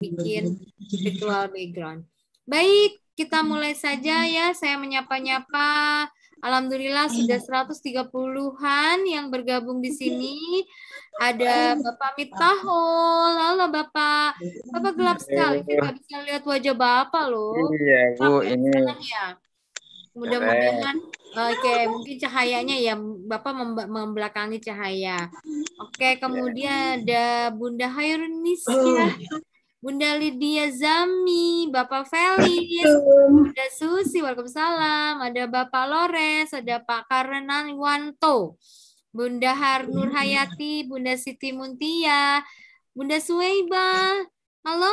bikin virtual background. Baik, kita mulai saja ya. Saya menyapa-nyapa. Alhamdulillah sudah 130-an yang bergabung di sini. Ada Bapak Mitahol. Halo Bapak. Bapak gelap sekali. Saya nggak bisa lihat wajah Bapak loh. Iya, Bu. Ini. Ya? Mudah-mudahan Oke, okay, mungkin cahayanya ya Bapak membelakangi cahaya. Oke, okay, kemudian ada Bunda ya. Oh. Bunda Lydia Zami, Bapak Felis, Bunda Susi, Waalaikumsalam, ada Bapak Lores, ada Pak Karenan Wanto, Bunda Harnur hmm. Hayati, Bunda Siti Muntia, Bunda Sueba, halo,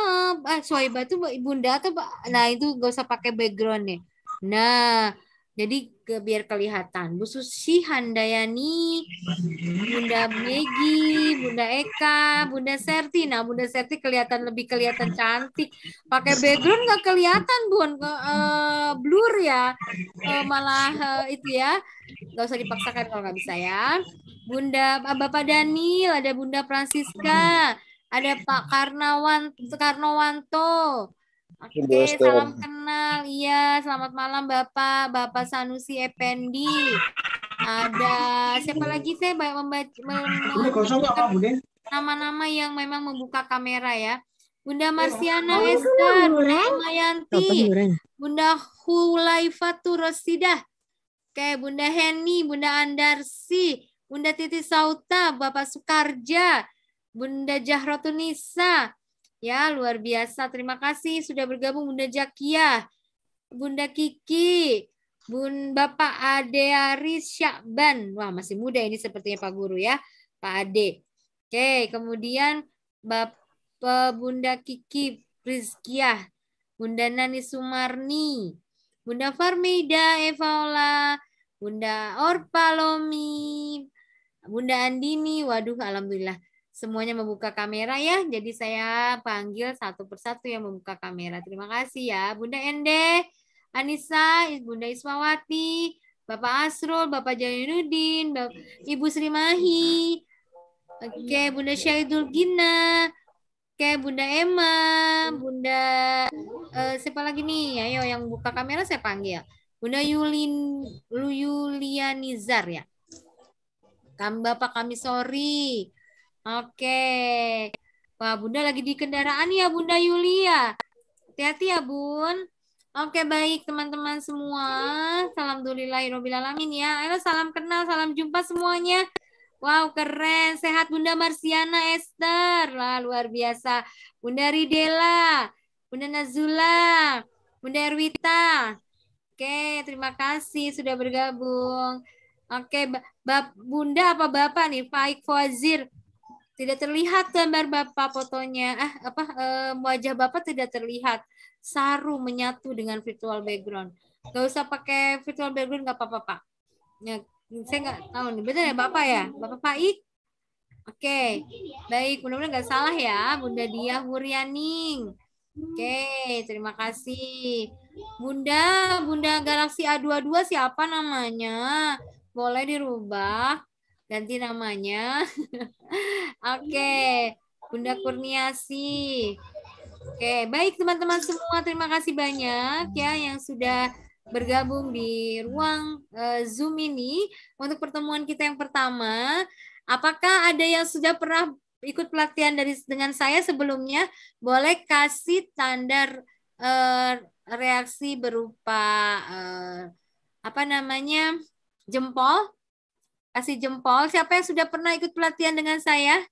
eh, Sueba itu Bunda atau pak, Nah itu gak usah pakai background nih. Nah, jadi ke, biar kelihatan. Bu Susi Handayani, Bunda Megi, Bunda Eka, Bunda Serti. Nah, Bunda Serti kelihatan lebih kelihatan cantik. Pakai background nggak kelihatan, Bun. Uh, blur ya. Uh, malah uh, itu ya. Nggak usah dipaksakan kalau nggak bisa ya. Bunda ah, Bapak Daniel, ada Bunda Francisca, ada Pak Karnawan Karnawanto. Oke, okay, salam kenal. Iya, selamat malam Bapak, Bapak Sanusi Ependi. Ada siapa lagi saya banyak membaca nama-nama yang memang membuka kamera ya. Bunda eh, Marsiana Esther, Bunda Mayanti, Bunda Hulaifatu Rosidah, Oke, Bunda Henny, Bunda Andarsi, Bunda Titi Sauta, Bapak Sukarja, Bunda Jahrotunisa, Ya, luar biasa. Terima kasih sudah bergabung Bunda Jakia, Bunda Kiki, Bun Bapak Ade Aris Syakban. Wah, masih muda ini sepertinya Pak Guru ya, Pak Ade. Oke, kemudian Bapak Bunda Kiki Rizkiah, Bunda Nani Sumarni, Bunda Farmida Evaola, Bunda Orpalomi, Bunda Andini. Waduh, alhamdulillah semuanya membuka kamera ya. Jadi saya panggil satu persatu yang membuka kamera. Terima kasih ya Bunda Ende, Anissa, Bunda Ismawati, Bapak Asrul, Bapak Jainuddin, Ibu Sri Mahi, Oke, okay, iya. Bunda Syahidul Gina, Oke, okay, Bunda Emma, Bunda uh, siapa lagi nih? Ayo yang buka kamera saya panggil. Ya. Bunda Yulin Yulianizar ya. Kami Bapak kami sorry. Oke. Wah, Bunda lagi di kendaraan ya, Bunda Yulia. Hati-hati ya, Bun. Oke, baik teman-teman semua. Salam Alhamdulillahirrahmanirrahim ya. Ayo salam kenal, salam jumpa semuanya. Wow, keren. Sehat Bunda Marsiana Esther. Wah, luar biasa. Bunda Ridela, Bunda Nazula, Bunda Erwita. Oke, terima kasih sudah bergabung. Oke, Bunda apa Bapak nih? Faik Fazir. Tidak terlihat gambar Bapak fotonya. Ah, apa eh, wajah Bapak tidak terlihat. Saru menyatu dengan virtual background. nggak usah pakai virtual background nggak apa-apa, Pak. Ya, saya nggak tahu nih. Benar ya Bapak ya? Bapak Faik? Oke, okay. baik. Mudah-mudahan nggak salah ya, Bunda Dia Hurianing. Oke, okay, terima kasih. Bunda, Bunda Galaksi A22 siapa namanya? Boleh dirubah? ganti namanya. Oke, okay. Bunda Kurniasi. Oke, okay. baik teman-teman semua, terima kasih banyak ya yang sudah bergabung di ruang uh, Zoom ini untuk pertemuan kita yang pertama. Apakah ada yang sudah pernah ikut pelatihan dari dengan saya sebelumnya? Boleh kasih tanda uh, eh, reaksi berupa uh, apa namanya? jempol Kasih jempol. Siapa yang sudah pernah ikut pelatihan dengan saya?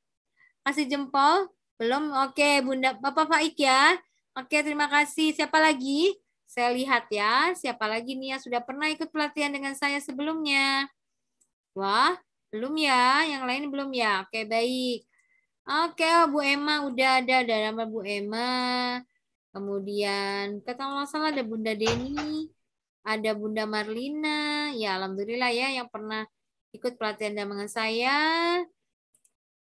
Kasih jempol. Belum? Oke, Bunda Bapak Faik ya. Oke, terima kasih. Siapa lagi? Saya lihat ya, siapa lagi nih yang sudah pernah ikut pelatihan dengan saya sebelumnya? Wah, belum ya. Yang lain belum ya. Oke, baik. Oke, oh, Bu Emma udah ada, ada nama Bu Emma. Kemudian, kata salah ada Bunda Deni, ada Bunda Marlina. Ya, alhamdulillah ya yang pernah ikut pelatihan dengan saya.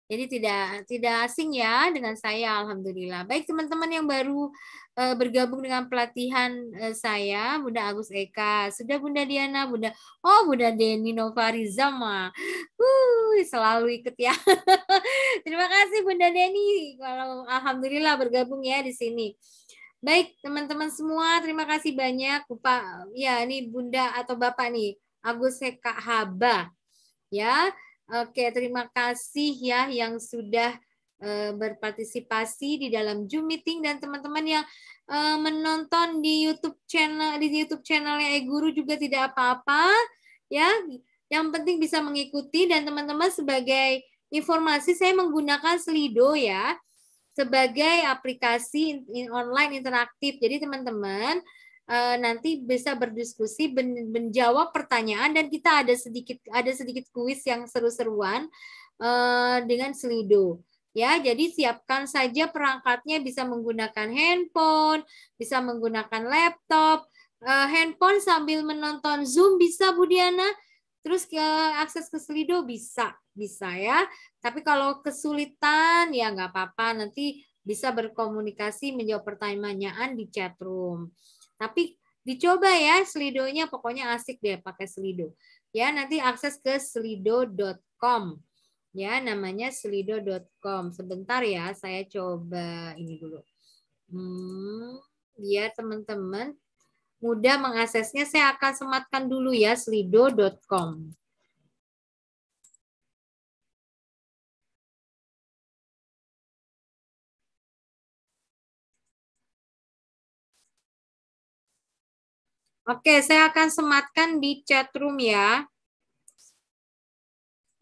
Jadi tidak tidak asing ya dengan saya alhamdulillah. Baik teman-teman yang baru eh, bergabung dengan pelatihan eh, saya Bunda Agus Eka, sudah Bunda Diana, Bunda Oh Bunda Deni Novarizama. Uh, selalu ikut ya. Terima kasih Bunda Deni kalau alhamdulillah bergabung ya di sini. Baik teman-teman semua, terima kasih banyak Pak ya ini Bunda atau Bapak nih Agus Eka Haba ya. Oke, terima kasih ya yang sudah eh, berpartisipasi di dalam Zoom meeting dan teman-teman yang eh, menonton di YouTube channel di YouTube channelnya E-Guru juga tidak apa-apa ya. Yang penting bisa mengikuti dan teman-teman sebagai informasi saya menggunakan Slido ya sebagai aplikasi online interaktif. Jadi teman-teman Eh, nanti bisa berdiskusi menjawab pertanyaan dan kita ada sedikit ada sedikit kuis yang seru-seruan eh, dengan Slido. Ya, jadi siapkan saja perangkatnya bisa menggunakan handphone, bisa menggunakan laptop, eh, handphone sambil menonton Zoom bisa Budiana, terus ke akses ke Slido bisa, bisa ya. Tapi kalau kesulitan ya nggak apa-apa, nanti bisa berkomunikasi menjawab pertanyaan di chat room. Tapi dicoba ya slidonya pokoknya asik deh pakai Slido. Ya, nanti akses ke slido.com. Ya, namanya slido.com. Sebentar ya, saya coba ini dulu. Hmm, biar teman-teman mudah mengaksesnya, saya akan sematkan dulu ya slido.com. Oke, saya akan sematkan di chat room ya.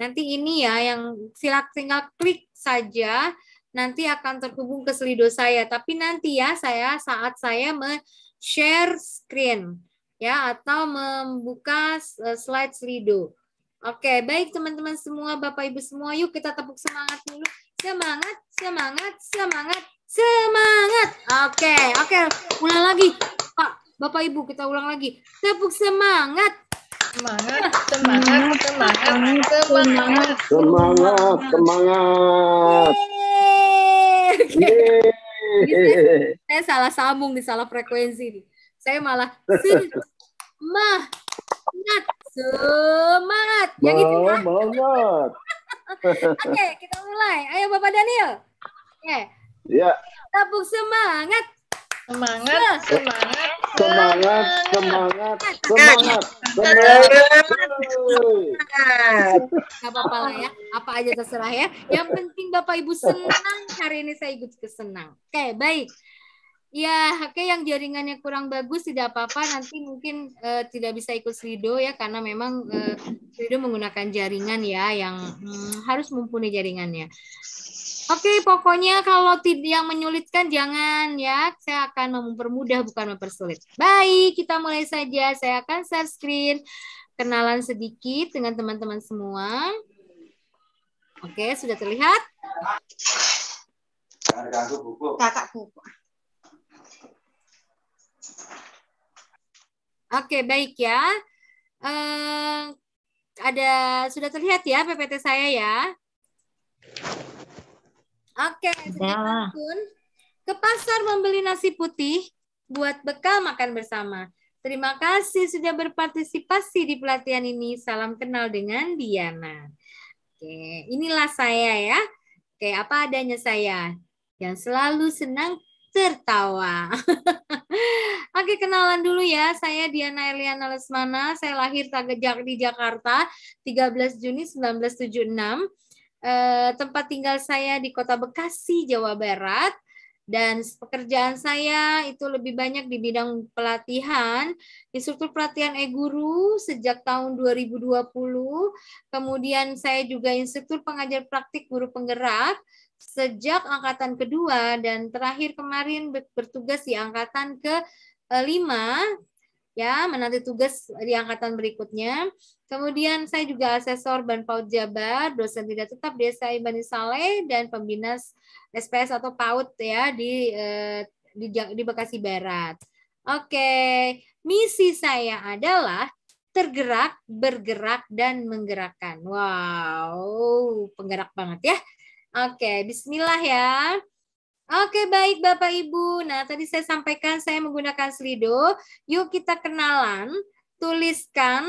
Nanti ini ya yang silak tinggal klik saja nanti akan terhubung ke selido saya. Tapi nanti ya saya saat saya share screen ya atau membuka e, slide selido. Oke, baik teman-teman semua, Bapak Ibu semua, yuk kita tepuk semangat dulu. Semangat, semangat, semangat, semangat. Oke, oke, ulang lagi. Bapak Ibu kita ulang lagi. Tepuk semangat. Semangat, semangat, semangat, semangat, semangat, semangat. semangat. Yeay. Saya, saya salah sambung di salah frekuensi nih. Saya malah semangat, semangat. Yang itu Semangat. Oke, kita mulai. Ayo Bapak Daniel. Oke. Ya. Tepuk semangat. Nah. Semangat, semangat, semangat, semangat, semangat, semangat. apa-apa lah ya, apa aja terserah ya. Yang penting Bapak Ibu senang, hari ini saya ikut kesenang. Oke, baik. Ya, oke yang jaringannya kurang bagus tidak apa-apa, nanti mungkin uh, tidak bisa ikut Slido ya, karena memang uh, Slido menggunakan jaringan ya, yang hmm, harus mumpuni jaringannya. Oke, pokoknya kalau tidak yang menyulitkan jangan ya. Saya akan mempermudah bukan mempersulit. Baik, kita mulai saja. Saya akan share screen kenalan sedikit dengan teman-teman semua. Oke, sudah terlihat? Kakak buku. Oke, baik ya. Eh, ada sudah terlihat ya PPT saya ya. Oke, sejak ya. ke pasar membeli nasi putih buat bekal makan bersama. Terima kasih sudah berpartisipasi di pelatihan ini. Salam kenal dengan Diana. Oke, inilah saya ya. Oke, apa adanya saya yang selalu senang tertawa. Oke, kenalan dulu ya. Saya Diana Eliana Lesmana. Saya lahir di Jakarta 13 Juni 1976 eh, tempat tinggal saya di Kota Bekasi, Jawa Barat dan pekerjaan saya itu lebih banyak di bidang pelatihan, instruktur pelatihan e-guru sejak tahun 2020. Kemudian saya juga instruktur pengajar praktik guru penggerak sejak angkatan kedua dan terakhir kemarin bertugas di angkatan ke lima ya menanti tugas di angkatan berikutnya Kemudian saya juga asesor Ban Paut Jabar, dosen tidak tetap desa Ibani Saleh dan pembina SPS atau PAUD ya di eh, di, di Bekasi Barat. Oke, misi saya adalah tergerak, bergerak dan menggerakkan. Wow, penggerak banget ya. Oke, bismillah ya. Oke, baik Bapak Ibu. Nah, tadi saya sampaikan saya menggunakan Slido. Yuk kita kenalan, tuliskan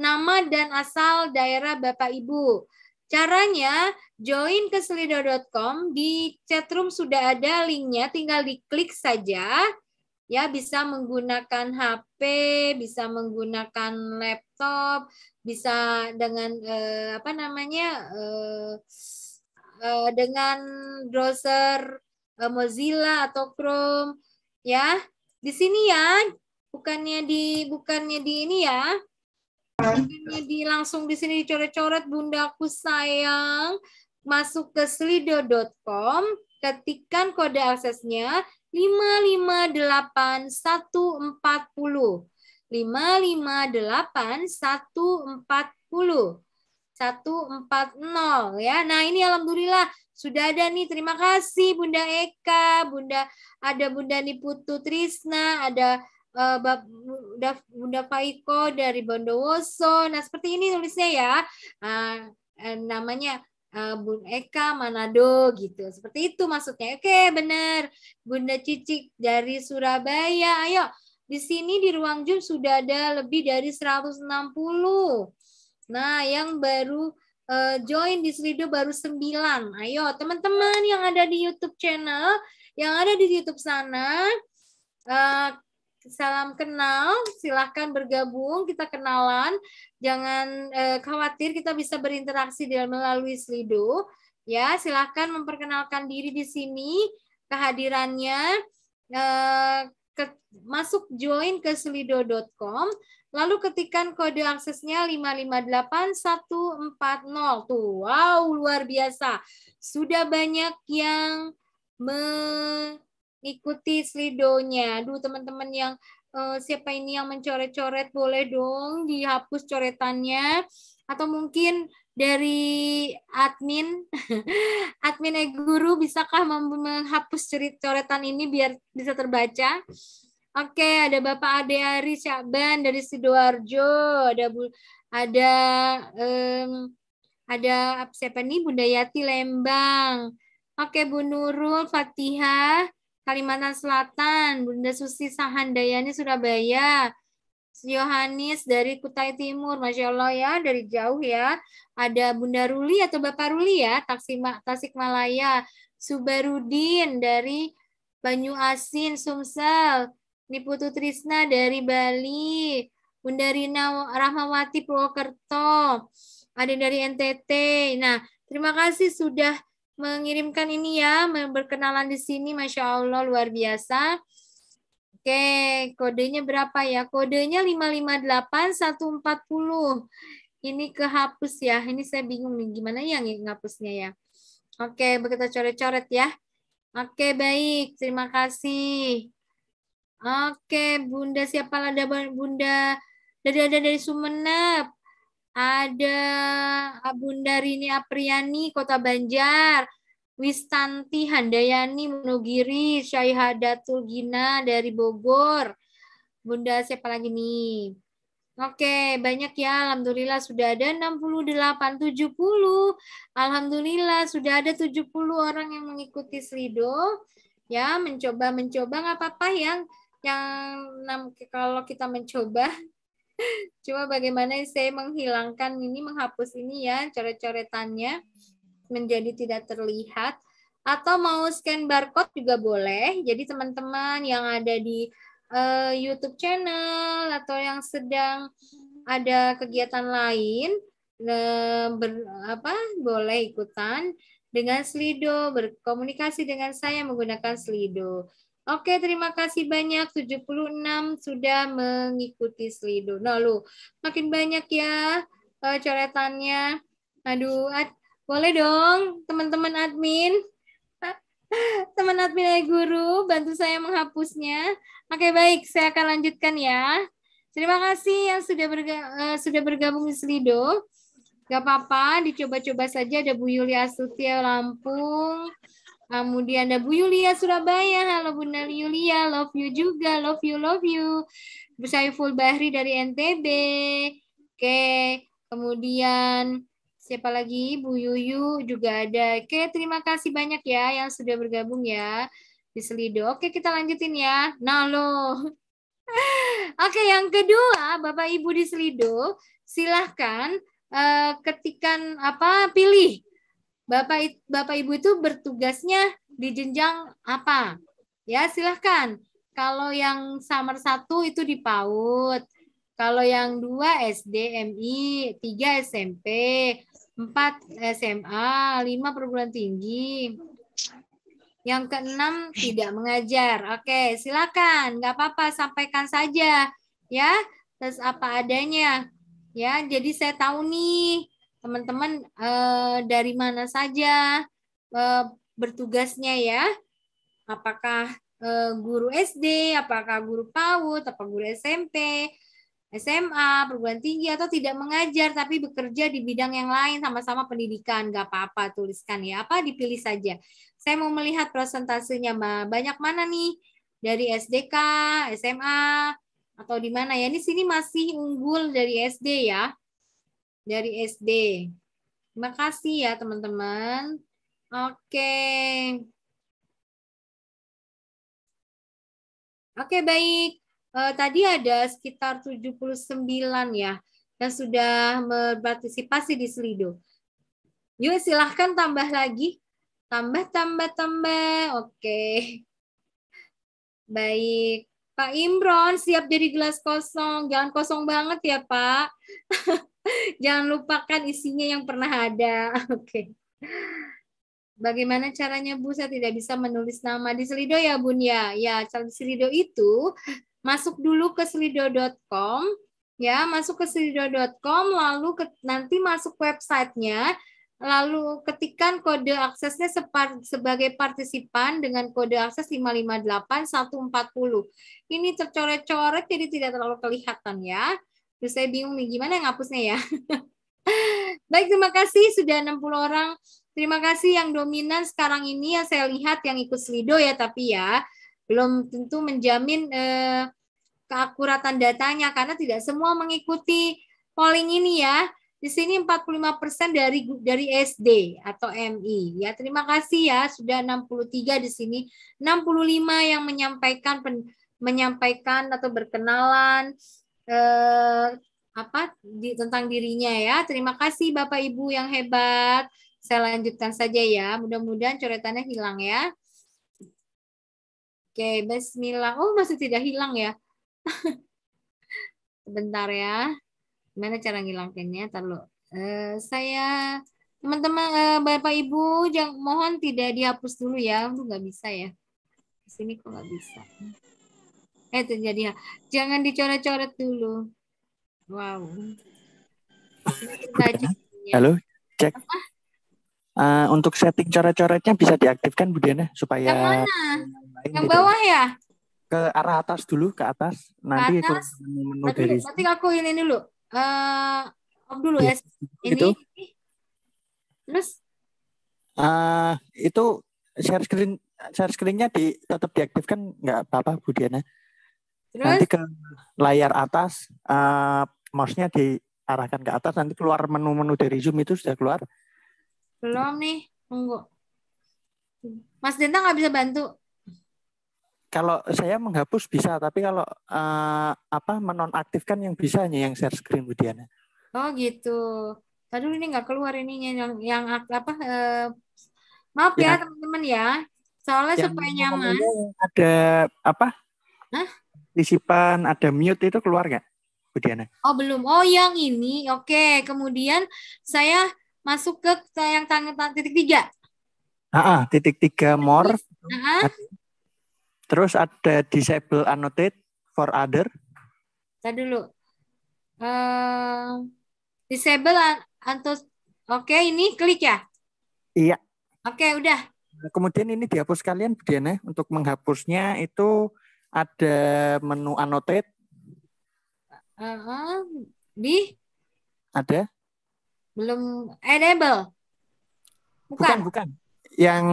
nama dan asal daerah Bapak Ibu. Caranya, join ke selido.com di chatroom sudah ada linknya, tinggal diklik saja. Ya, bisa menggunakan HP, bisa menggunakan laptop, bisa dengan eh, apa namanya eh, eh, dengan browser eh, Mozilla atau Chrome, ya. Di sini ya, bukannya di bukannya di ini ya ini di langsung di sini dicoret-coret bundaku sayang. Masuk ke slido.com, ketikkan kode aksesnya 558140. 558140. 140 ya. Nah, ini alhamdulillah sudah ada nih. Terima kasih Bunda Eka, Bunda ada Bunda Niputu Trisna, ada Eh, Bunda, Bunda Faiko dari Bondowoso. Nah, seperti ini tulisnya ya. Ah, eh, namanya eh, Bun Eka Manado gitu. Seperti itu maksudnya. Oke, benar. Bunda Cicik dari Surabaya. Ayo, di sini di ruang Zoom sudah ada lebih dari 160. Nah, yang baru uh, join di Slido baru 9. Ayo, teman-teman yang ada di YouTube channel, yang ada di YouTube sana, uh, salam kenal. Silahkan bergabung, kita kenalan. Jangan eh, khawatir, kita bisa berinteraksi dengan melalui Slido. Ya, silahkan memperkenalkan diri di sini, kehadirannya. Eh, ke, masuk join ke slido.com, lalu ketikkan kode aksesnya 558140. Tuh, wow, luar biasa. Sudah banyak yang me ikuti slidonya. Duh, teman-teman yang uh, siapa ini yang mencoret-coret boleh dong dihapus coretannya atau mungkin dari admin admin e guru bisakah menghapus cerit coretan ini biar bisa terbaca Oke, ada Bapak Ade Ari Syaban dari Sidoarjo, ada Bu ada um, ada siapa nih Bunda Yati Lembang. Oke, Bu Nurul Fatihah Kalimantan Selatan, Bunda Susi Sahandayani Surabaya, Yohanis dari Kutai Timur, Masya Allah ya, dari jauh ya. Ada Bunda Ruli atau Bapak Ruli ya, Taksima, Tasikmalaya, Subarudin dari Banyu Asin, Sumsel, Niputu Trisna dari Bali, Bunda Rina Rahmawati Purwokerto, ada dari NTT. Nah, terima kasih sudah mengirimkan ini ya, berkenalan di sini, Masya Allah luar biasa. Oke, kodenya berapa ya? Kodenya 558140. Ini kehapus ya, ini saya bingung nih, gimana yang ngapusnya ya. Oke, kita coret-coret ya. Oke, baik, terima kasih. Oke, Bunda siapa ada Bunda dari ada dari Sumenep ada ah, Bunda Rini Apriani Kota Banjar, Wistanti Handayani Munogiri, Syaihadatul Gina dari Bogor. Bunda siapa lagi nih? Oke, banyak ya. Alhamdulillah sudah ada 68, 70. Alhamdulillah sudah ada 70 orang yang mengikuti Slido. Ya, mencoba-mencoba nggak apa-apa yang yang kalau kita mencoba Cuma bagaimana saya menghilangkan ini, menghapus ini ya, coret-coretannya menjadi tidak terlihat. Atau mau scan barcode juga boleh. Jadi teman-teman yang ada di uh, YouTube channel atau yang sedang ada kegiatan lain, uh, ber, apa boleh ikutan dengan Slido, berkomunikasi dengan saya menggunakan Slido. Oke, terima kasih banyak. 76 sudah mengikuti Slido. Nah, lu makin banyak ya uh, coretannya. Aduh, ad, boleh dong teman-teman admin. Teman admin dari ya, guru, bantu saya menghapusnya. Oke, baik. Saya akan lanjutkan ya. Terima kasih yang sudah berga, uh, sudah bergabung di Slido. Gak apa-apa, dicoba-coba saja. Ada Bu Yulia Lampung, Kemudian ada Bu Yulia Surabaya. Halo Bunda Yulia, love you juga, love you, love you. Bu Saiful Bahri dari NTB. Oke, kemudian siapa lagi? Bu Yuyu juga ada. Oke, terima kasih banyak ya yang sudah bergabung ya di Selido. Oke, kita lanjutin ya. Nah, lo. Oke, yang kedua, Bapak Ibu di Selido, silahkan eh, ketikan apa pilih Bapak Bapak Ibu itu bertugasnya di jenjang apa? Ya, silahkan. Kalau yang summer satu itu di PAUD. Kalau yang dua SD, MI, 3 SMP, empat SMA, lima perguruan tinggi. Yang keenam tidak mengajar. Oke, silakan. Nggak apa-apa, sampaikan saja. Ya, terus apa adanya. Ya, jadi saya tahu nih teman-teman eh, dari mana saja eh, bertugasnya ya. Apakah eh, guru SD, apakah guru PAUD, atau guru SMP, SMA, perguruan tinggi atau tidak mengajar tapi bekerja di bidang yang lain sama-sama pendidikan, nggak apa-apa tuliskan ya apa dipilih saja. Saya mau melihat presentasenya mbak banyak mana nih dari SDK, SMA atau di mana ya? Ini sini masih unggul dari SD ya dari SD. Terima kasih ya teman-teman. Oke. Oke, baik. E, tadi ada sekitar 79 ya yang sudah berpartisipasi di Slido. Yuk silahkan tambah lagi. Tambah, tambah, tambah. Oke. Baik. Pak Imron siap jadi gelas kosong. Jangan kosong banget ya, Pak. Jangan lupakan isinya yang pernah ada. Oke. Okay. Bagaimana caranya Bu? Saya tidak bisa menulis nama di Slido ya Bun ya. Ya, di Slido itu masuk dulu ke slido.com ya, masuk ke slido.com lalu ke, nanti masuk websitenya lalu ketikkan kode aksesnya sebagai partisipan dengan kode akses 558140. Ini tercoret-coret jadi tidak terlalu kelihatan ya. Terus saya bingung nih gimana ngapusnya ya. Baik, terima kasih sudah 60 orang. Terima kasih yang dominan sekarang ini yang saya lihat yang ikut Slido ya tapi ya belum tentu menjamin eh, keakuratan datanya karena tidak semua mengikuti polling ini ya. Di sini 45% dari dari SD atau MI. Ya, terima kasih ya sudah 63 di sini, 65 yang menyampaikan pen, menyampaikan atau berkenalan, eh, apa di, tentang dirinya ya. Terima kasih Bapak Ibu yang hebat. Saya lanjutkan saja ya. Mudah-mudahan coretannya hilang ya. Oke, bismillah. Oh, masih tidak hilang ya. Sebentar ya. Gimana cara ngilangkannya? Terlalu. Eh, saya teman-teman eh, Bapak Ibu jangan mohon tidak dihapus dulu ya. Itu nggak bisa ya. Di sini kok nggak bisa. Eh terjadi ya. Jangan dicoret-coret dulu. Wow. Halo, cek. Uh, untuk setting coret-coretnya bisa diaktifkan Bu Diana supaya yang mana? Yang bawah ya? Ke arah atas dulu, ke atas. Nanti ke atas. itu menu nanti, dari. nanti aku ini dulu. uh, dulu iya, ya. ini. Itu. Terus uh, itu share screen share screennya di tetap diaktifkan nggak apa-apa Bu Diana? Terus? Nanti ke layar atas, uh, mouse-nya diarahkan ke atas, nanti keluar menu-menu dari Zoom itu sudah keluar. Belum nih, tunggu. Mas Denta nggak bisa bantu. Kalau saya menghapus bisa, tapi kalau uh, apa menonaktifkan yang bisa hanya yang share screen Bu Diana. Oh gitu. Tadi ini nggak keluar ini yang yang apa? Uh, maaf ya teman-teman ya, ya, soalnya supaya nyaman. Ada apa? Hah? Disimpan ada mute itu keluar nggak, Bu Diana? Oh belum. Oh yang ini, oke. Kemudian saya masuk ke yang tangan titik tiga. Ah, titik tiga more. Terus ada disable annotate for other. Tadi dulu. Uh, disable antus. Oke, ini klik ya. Iya. Oke, udah. Kemudian ini dihapus kalian, Bu Diana. Untuk menghapusnya itu ada menu annotate? Uh, di? Ada? Belum enable. Eh, bukan. bukan, bukan. Yang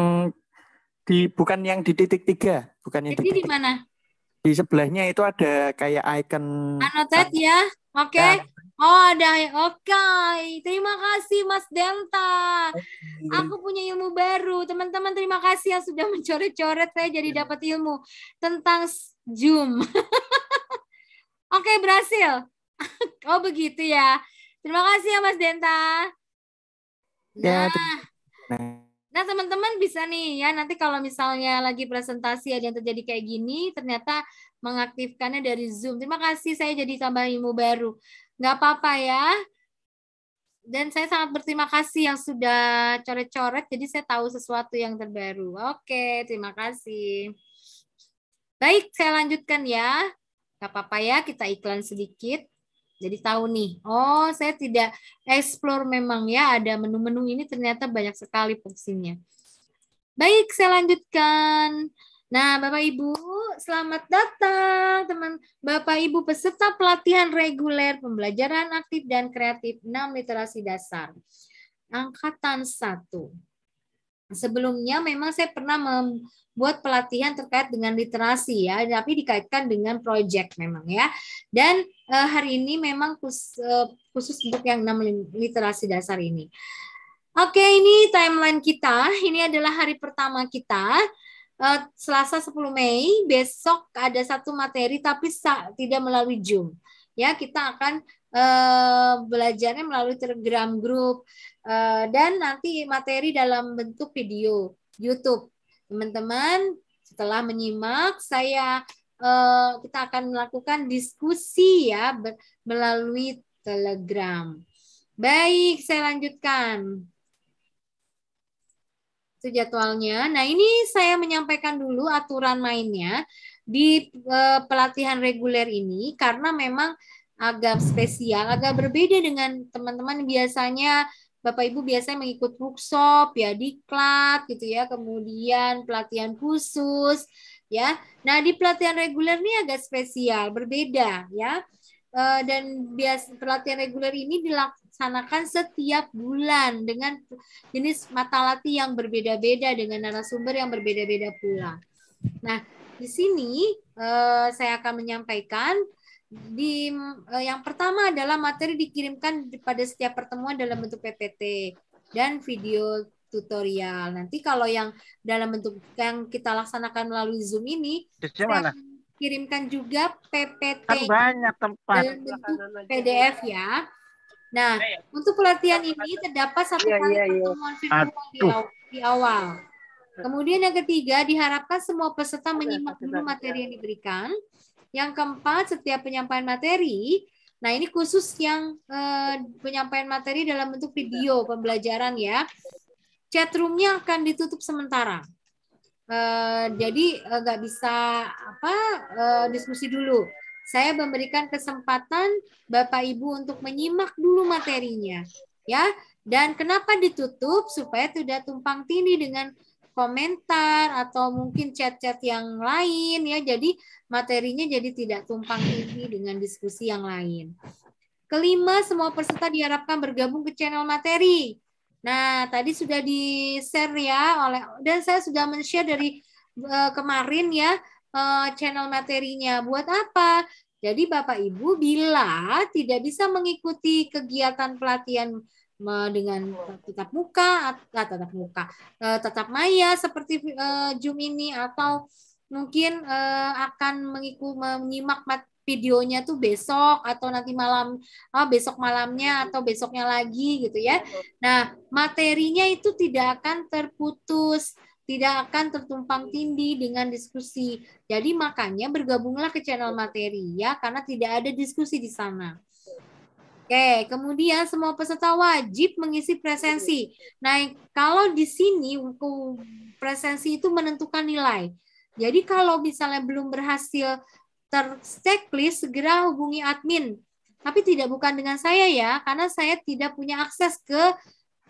di bukan yang di titik tiga, bukan yang Jadi di, mana? Di sebelahnya itu ada kayak icon. Annotate ya, oke. Okay. Nah, Oh, ada. Oke. Okay. Terima kasih Mas Delta. Aku punya ilmu baru. Teman-teman terima kasih yang sudah mencoret-coret saya jadi yeah. dapat ilmu tentang Zoom. Oke, okay, berhasil. oh, begitu ya. Terima kasih ya Mas Denta. Ya, nah, Nah, teman-teman bisa nih ya nanti kalau misalnya lagi presentasi ada yang terjadi kayak gini, ternyata mengaktifkannya dari Zoom. Terima kasih saya jadi tambah ilmu baru nggak apa-apa ya. Dan saya sangat berterima kasih yang sudah coret-coret, jadi saya tahu sesuatu yang terbaru. Oke, terima kasih. Baik, saya lanjutkan ya. Gak apa-apa ya, kita iklan sedikit. Jadi tahu nih, oh saya tidak explore memang ya, ada menu-menu ini ternyata banyak sekali fungsinya. Baik, saya lanjutkan. Nah, Bapak Ibu, selamat datang teman Bapak Ibu peserta pelatihan reguler pembelajaran aktif dan kreatif 6 literasi dasar. Angkatan 1. Sebelumnya memang saya pernah membuat pelatihan terkait dengan literasi ya, tapi dikaitkan dengan proyek memang ya. Dan eh, hari ini memang khusus, eh, khusus untuk yang 6 literasi dasar ini. Oke, ini timeline kita. Ini adalah hari pertama kita Eh, Selasa 10 Mei besok ada satu materi tapi tidak melalui Zoom. Ya, kita akan eh, belajarnya melalui Telegram group eh, dan nanti materi dalam bentuk video YouTube. Teman-teman, setelah menyimak saya kita akan melakukan diskusi ya melalui Telegram. Baik, saya lanjutkan itu jadwalnya. Nah, ini saya menyampaikan dulu aturan mainnya di uh, pelatihan reguler ini karena memang agak spesial, agak berbeda dengan teman-teman biasanya Bapak Ibu biasanya mengikut workshop ya diklat gitu ya, kemudian pelatihan khusus ya. Nah, di pelatihan reguler ini agak spesial, berbeda ya. Uh, dan bias pelatihan reguler ini dilak laksanakan setiap bulan dengan jenis mata latih yang berbeda-beda dengan narasumber yang berbeda-beda pula. Nah, di sini eh, saya akan menyampaikan di eh, yang pertama adalah materi dikirimkan pada setiap pertemuan dalam bentuk PPT dan video tutorial. Nanti kalau yang dalam bentuk yang kita laksanakan melalui Zoom ini, mana? kirimkan juga PPT kan dalam bentuk PDF ya. Nah, ya, ya. untuk pelatihan iya, ini iya. terdapat satu kali iya, ya, pertemuan virtual di, awal. Kemudian yang ketiga, diharapkan semua peserta menyimak dulu materi yang diberikan. Yang keempat, setiap penyampaian materi. Nah, ini khusus yang eh, penyampaian materi dalam bentuk video pembelajaran ya. Chat roomnya akan ditutup sementara. Eh, jadi eh, nggak eh, bisa apa eh, diskusi dulu saya memberikan kesempatan Bapak Ibu untuk menyimak dulu materinya, ya. Dan kenapa ditutup supaya tidak tumpang tindih dengan komentar atau mungkin chat-chat yang lain ya. Jadi materinya jadi tidak tumpang tindih dengan diskusi yang lain. Kelima, semua peserta diharapkan bergabung ke channel materi. Nah, tadi sudah di-share ya oleh dan saya sudah men-share dari uh, kemarin ya Eh, channel materinya. Buat apa? Jadi Bapak Ibu bila tidak bisa mengikuti kegiatan pelatihan dengan tetap muka, atau ah, tetap muka, eh, tetap maya seperti eh, Zoom ini atau mungkin akan mengikuti menyimak videonya tuh besok atau nanti malam oh, besok malamnya atau besoknya lagi gitu ya. Nah, materinya itu tidak akan terputus tidak akan tertumpang tindih dengan diskusi. Jadi makanya bergabunglah ke channel materi ya karena tidak ada diskusi di sana. Oke, kemudian semua peserta wajib mengisi presensi. Nah, kalau di sini presensi itu menentukan nilai. Jadi kalau misalnya belum berhasil terchecklist, segera hubungi admin. Tapi tidak bukan dengan saya ya, karena saya tidak punya akses ke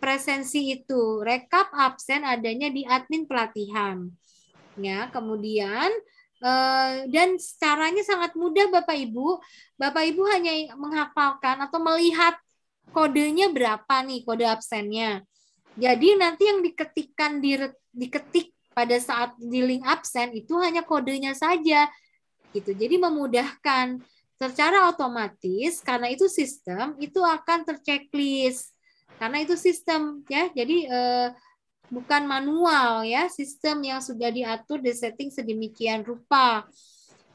presensi itu. Rekap absen adanya di admin pelatihan. Ya, kemudian eh, dan caranya sangat mudah Bapak Ibu. Bapak Ibu hanya menghafalkan atau melihat kodenya berapa nih kode absennya. Jadi nanti yang diketikkan di, diketik pada saat di link absen itu hanya kodenya saja. Gitu. Jadi memudahkan secara otomatis karena itu sistem itu akan terchecklist karena itu sistem ya jadi eh, bukan manual ya sistem yang sudah diatur di-setting sedemikian rupa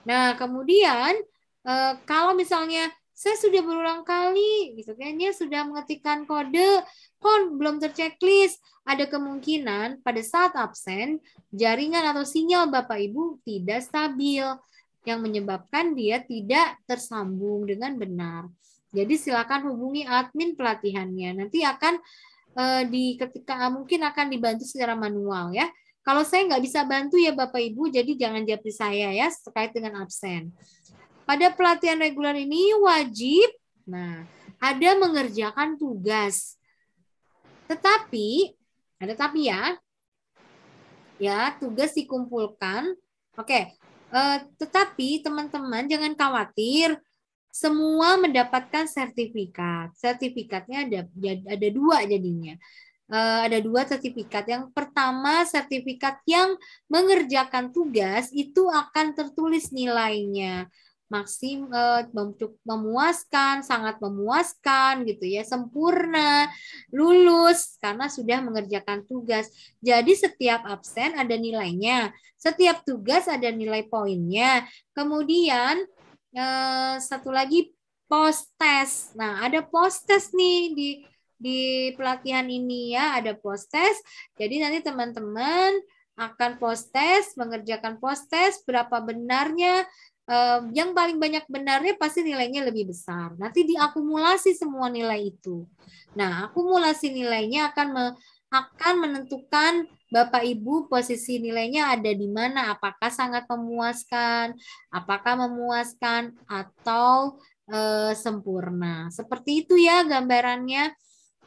nah kemudian eh, kalau misalnya saya sudah berulang kali gitu kayaknya sudah mengetikkan kode kok belum terchecklist ada kemungkinan pada saat absen jaringan atau sinyal Bapak Ibu tidak stabil yang menyebabkan dia tidak tersambung dengan benar. Jadi silakan hubungi admin pelatihannya. Nanti akan eh, di ketika ah, mungkin akan dibantu secara manual ya. Kalau saya nggak bisa bantu ya Bapak Ibu, jadi jangan japri saya ya terkait dengan absen. Pada pelatihan reguler ini wajib, nah ada mengerjakan tugas. Tetapi ada nah, tapi ya, ya tugas dikumpulkan. Oke, eh, tetapi teman-teman jangan khawatir semua mendapatkan sertifikat. Sertifikatnya ada ada dua jadinya. Uh, ada dua sertifikat. Yang pertama, sertifikat yang mengerjakan tugas itu akan tertulis nilainya maksim uh, memuaskan, sangat memuaskan gitu ya, sempurna, lulus karena sudah mengerjakan tugas. Jadi setiap absen ada nilainya, setiap tugas ada nilai poinnya. Kemudian Eh, satu lagi post test. Nah, ada post test nih di di pelatihan ini ya, ada post test. Jadi nanti teman-teman akan post test, mengerjakan post test berapa benarnya eh, yang paling banyak benarnya pasti nilainya lebih besar. Nanti diakumulasi semua nilai itu. Nah, akumulasi nilainya akan me, akan menentukan Bapak Ibu posisi nilainya ada di mana? Apakah sangat memuaskan? Apakah memuaskan atau e, sempurna? Seperti itu ya gambarannya.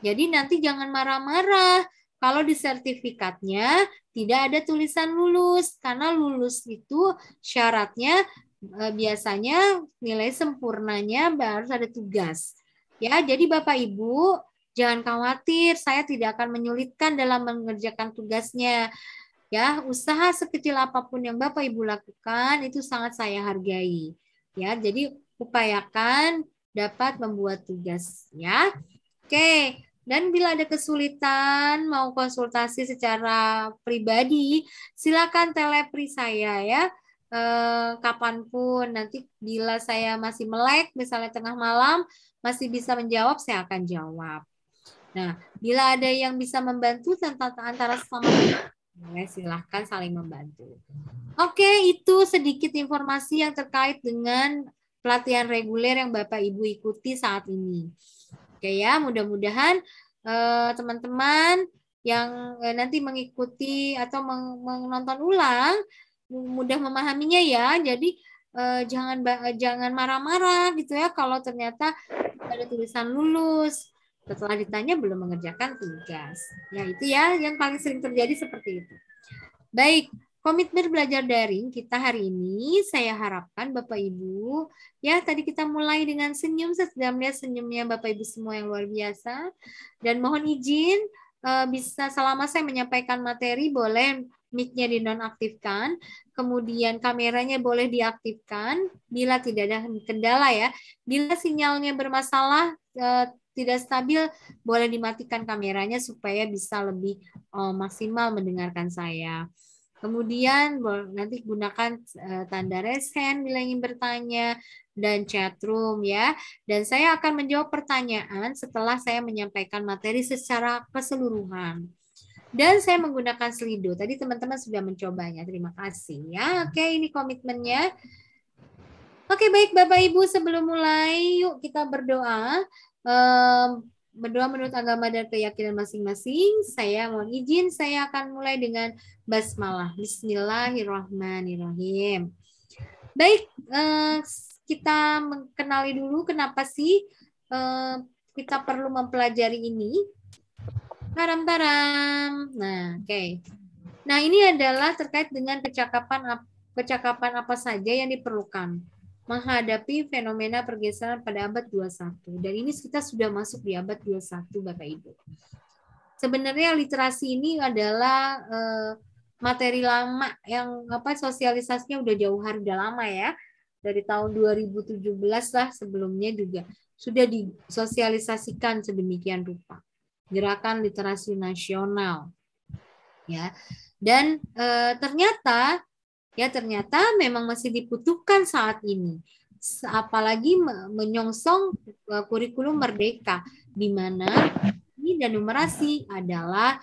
Jadi nanti jangan marah-marah kalau di sertifikatnya tidak ada tulisan lulus karena lulus itu syaratnya e, biasanya nilai sempurnanya harus ada tugas. Ya, jadi Bapak Ibu Jangan khawatir, saya tidak akan menyulitkan dalam mengerjakan tugasnya. Ya, usaha sekecil apapun yang Bapak Ibu lakukan itu sangat saya hargai. Ya, jadi upayakan dapat membuat tugas ya. Oke, dan bila ada kesulitan mau konsultasi secara pribadi, silakan telepri saya ya. Eh, kapanpun nanti bila saya masih melek, misalnya tengah malam, masih bisa menjawab, saya akan jawab. Nah, bila ada yang bisa membantu tentang antara sesama Ya, silahkan saling membantu. Oke, itu sedikit informasi yang terkait dengan pelatihan reguler yang Bapak Ibu ikuti saat ini. Oke ya, mudah-mudahan eh, teman-teman yang eh, nanti mengikuti atau menonton ulang mudah memahaminya ya. Jadi eh, jangan eh, jangan marah-marah gitu ya kalau ternyata ada tulisan lulus setelah ditanya belum mengerjakan tugas. Ya itu ya yang paling sering terjadi seperti itu. Baik, komitmen belajar daring kita hari ini saya harapkan Bapak Ibu ya tadi kita mulai dengan senyum saya sudah melihat senyumnya Bapak Ibu semua yang luar biasa dan mohon izin eh, bisa selama saya menyampaikan materi boleh mic-nya dinonaktifkan, kemudian kameranya boleh diaktifkan bila tidak ada kendala ya. Bila sinyalnya bermasalah eh, tidak stabil, boleh dimatikan kameranya supaya bisa lebih uh, maksimal mendengarkan saya. Kemudian nanti gunakan uh, tanda resen bila ingin bertanya dan chat room ya. Dan saya akan menjawab pertanyaan setelah saya menyampaikan materi secara keseluruhan. Dan saya menggunakan Slido. Tadi teman-teman sudah mencobanya. Terima kasih ya. Oke, ini komitmennya. Oke, baik Bapak Ibu sebelum mulai yuk kita berdoa. Um, berdoa menurut agama dan keyakinan masing-masing. Saya mohon izin, saya akan mulai dengan basmalah. Bismillahirrahmanirrahim. Baik, uh, kita mengenali dulu kenapa sih uh, kita perlu mempelajari ini. Taram-taram. Nah, oke. Okay. Nah, ini adalah terkait dengan kecakapan kecakapan apa saja yang diperlukan menghadapi fenomena pergeseran pada abad 21. Dan ini kita sudah masuk di abad 21, Bapak Ibu. Sebenarnya literasi ini adalah eh, materi lama yang apa sosialisasinya udah jauh hari udah lama ya. Dari tahun 2017 lah sebelumnya juga sudah disosialisasikan sedemikian rupa. Gerakan literasi nasional. Ya. Dan e, ternyata ya ternyata memang masih dibutuhkan saat ini apalagi menyongsong e, kurikulum merdeka di mana ini dan numerasi adalah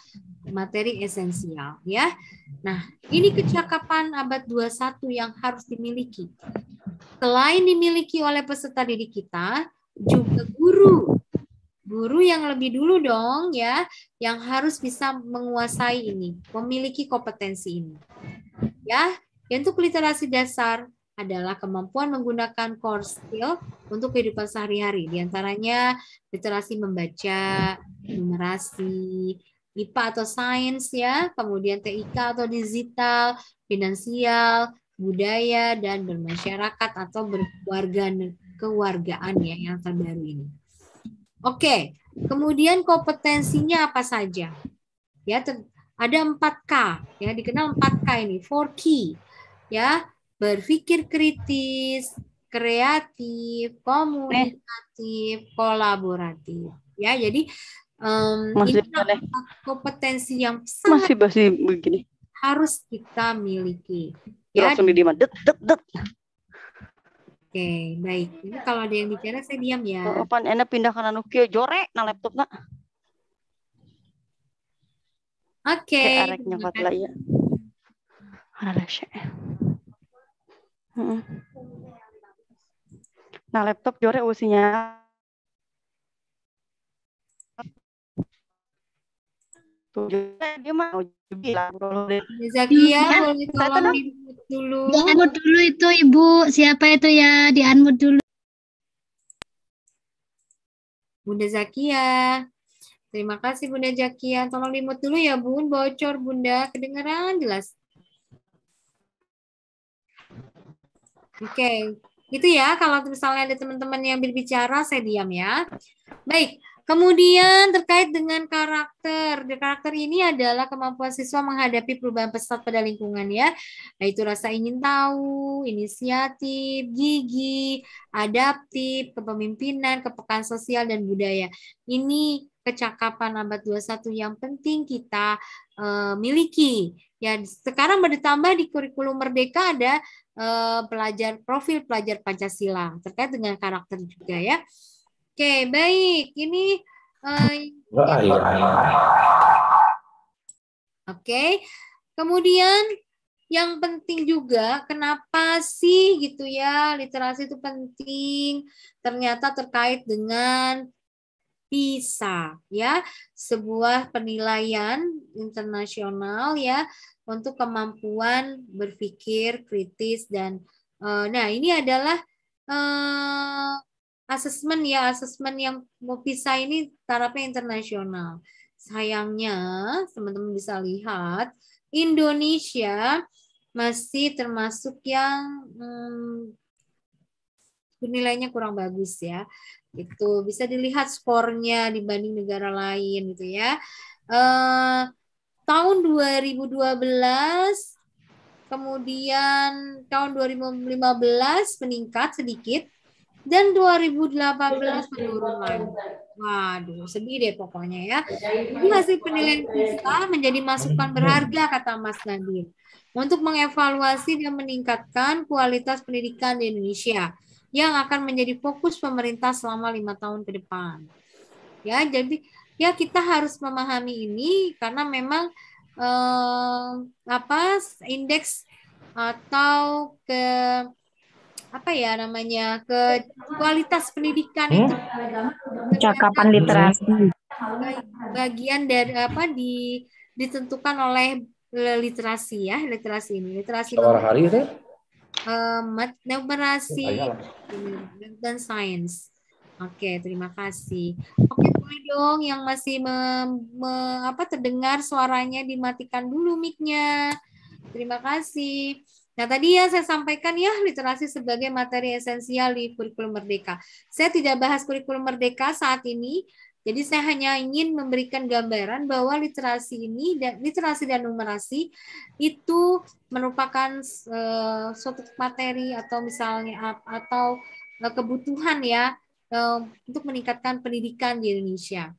materi esensial ya. Nah, ini kecakapan abad 21 yang harus dimiliki. Selain dimiliki oleh peserta didik kita, juga guru. Guru yang lebih dulu dong ya, yang harus bisa menguasai ini, memiliki kompetensi ini. Ya, yang untuk literasi dasar adalah kemampuan menggunakan core skill untuk kehidupan sehari-hari. Di antaranya literasi membaca, numerasi, IPA atau sains ya, kemudian TIK atau digital, finansial, budaya dan bermasyarakat atau berwarga kewargaan ya yang terbaru ini. Oke, kemudian kompetensinya apa saja? Ya, ada 4K ya, dikenal 4K ini, 4 key ya berpikir kritis, kreatif, komunikatif, kolaboratif. Ya, jadi um, ini kompetensi yang masih masih begini harus kita miliki. Ya, langsung di Oke, baik. Ini kalau ada yang bicara saya diam ya. Kapan oh, enak pindah kanan oke jorek na laptop nak. Oke. Okay. Areknya ya. Nah, laptop jore usinya tujuh dia mau bilang ya, Zakia iya, tolong dulu. dulu itu Ibu. Siapa itu ya? Di unmute dulu. Bunda Zakia. Terima kasih Bunda Zakia. Tolong dimut dulu ya Bun, bocor Bunda. Kedengeran jelas. Oke, okay. itu ya kalau misalnya ada teman-teman yang berbicara, saya diam ya. Baik, kemudian terkait dengan karakter. The karakter ini adalah kemampuan siswa menghadapi perubahan pesat pada lingkungan ya. Nah, itu rasa ingin tahu, inisiatif, gigi, adaptif, kepemimpinan, kepekaan sosial, dan budaya. Ini kecakapan abad 21 yang penting kita Eh, miliki. Ya, sekarang bertambah di kurikulum Merdeka ada eh, pelajar profil pelajar Pancasila terkait dengan karakter juga ya. Oke, baik. Ini ya. Oke. Kemudian yang penting juga kenapa sih gitu ya literasi itu penting? Ternyata terkait dengan PISA ya sebuah penilaian internasional ya untuk kemampuan berpikir kritis dan uh, nah ini adalah uh, asesmen ya asesmen yang mau PISA ini tarafnya internasional sayangnya teman-teman bisa lihat Indonesia masih termasuk yang hmm, nilainya kurang bagus ya itu bisa dilihat skornya dibanding negara lain gitu ya. Eh, tahun 2012 kemudian tahun 2015 meningkat sedikit dan 2018 menurun lagi. Waduh, sedih deh pokoknya ya. Ini hasil penilaian kita menjadi masukan berharga kata Mas Nadir, untuk mengevaluasi dan meningkatkan kualitas pendidikan di Indonesia yang akan menjadi fokus pemerintah selama lima tahun ke depan. Ya, jadi ya kita harus memahami ini karena memang eh, apa indeks atau ke apa ya namanya ke kualitas pendidikan hmm? itu cakapan literasi bagian dari apa di ditentukan oleh literasi ya literasi ini literasi hari itu uh, numerasi iya, iya. dan sains. Oke, okay, terima kasih. Oke, okay, boleh dong yang masih me, me, apa terdengar suaranya dimatikan dulu mic-nya. Terima kasih. Nah, tadi ya saya sampaikan ya literasi sebagai materi esensial di kurikulum merdeka. Saya tidak bahas kurikulum merdeka saat ini, jadi saya hanya ingin memberikan gambaran bahwa literasi ini dan literasi dan numerasi itu merupakan uh, suatu materi atau misalnya atau uh, kebutuhan ya uh, untuk meningkatkan pendidikan di Indonesia.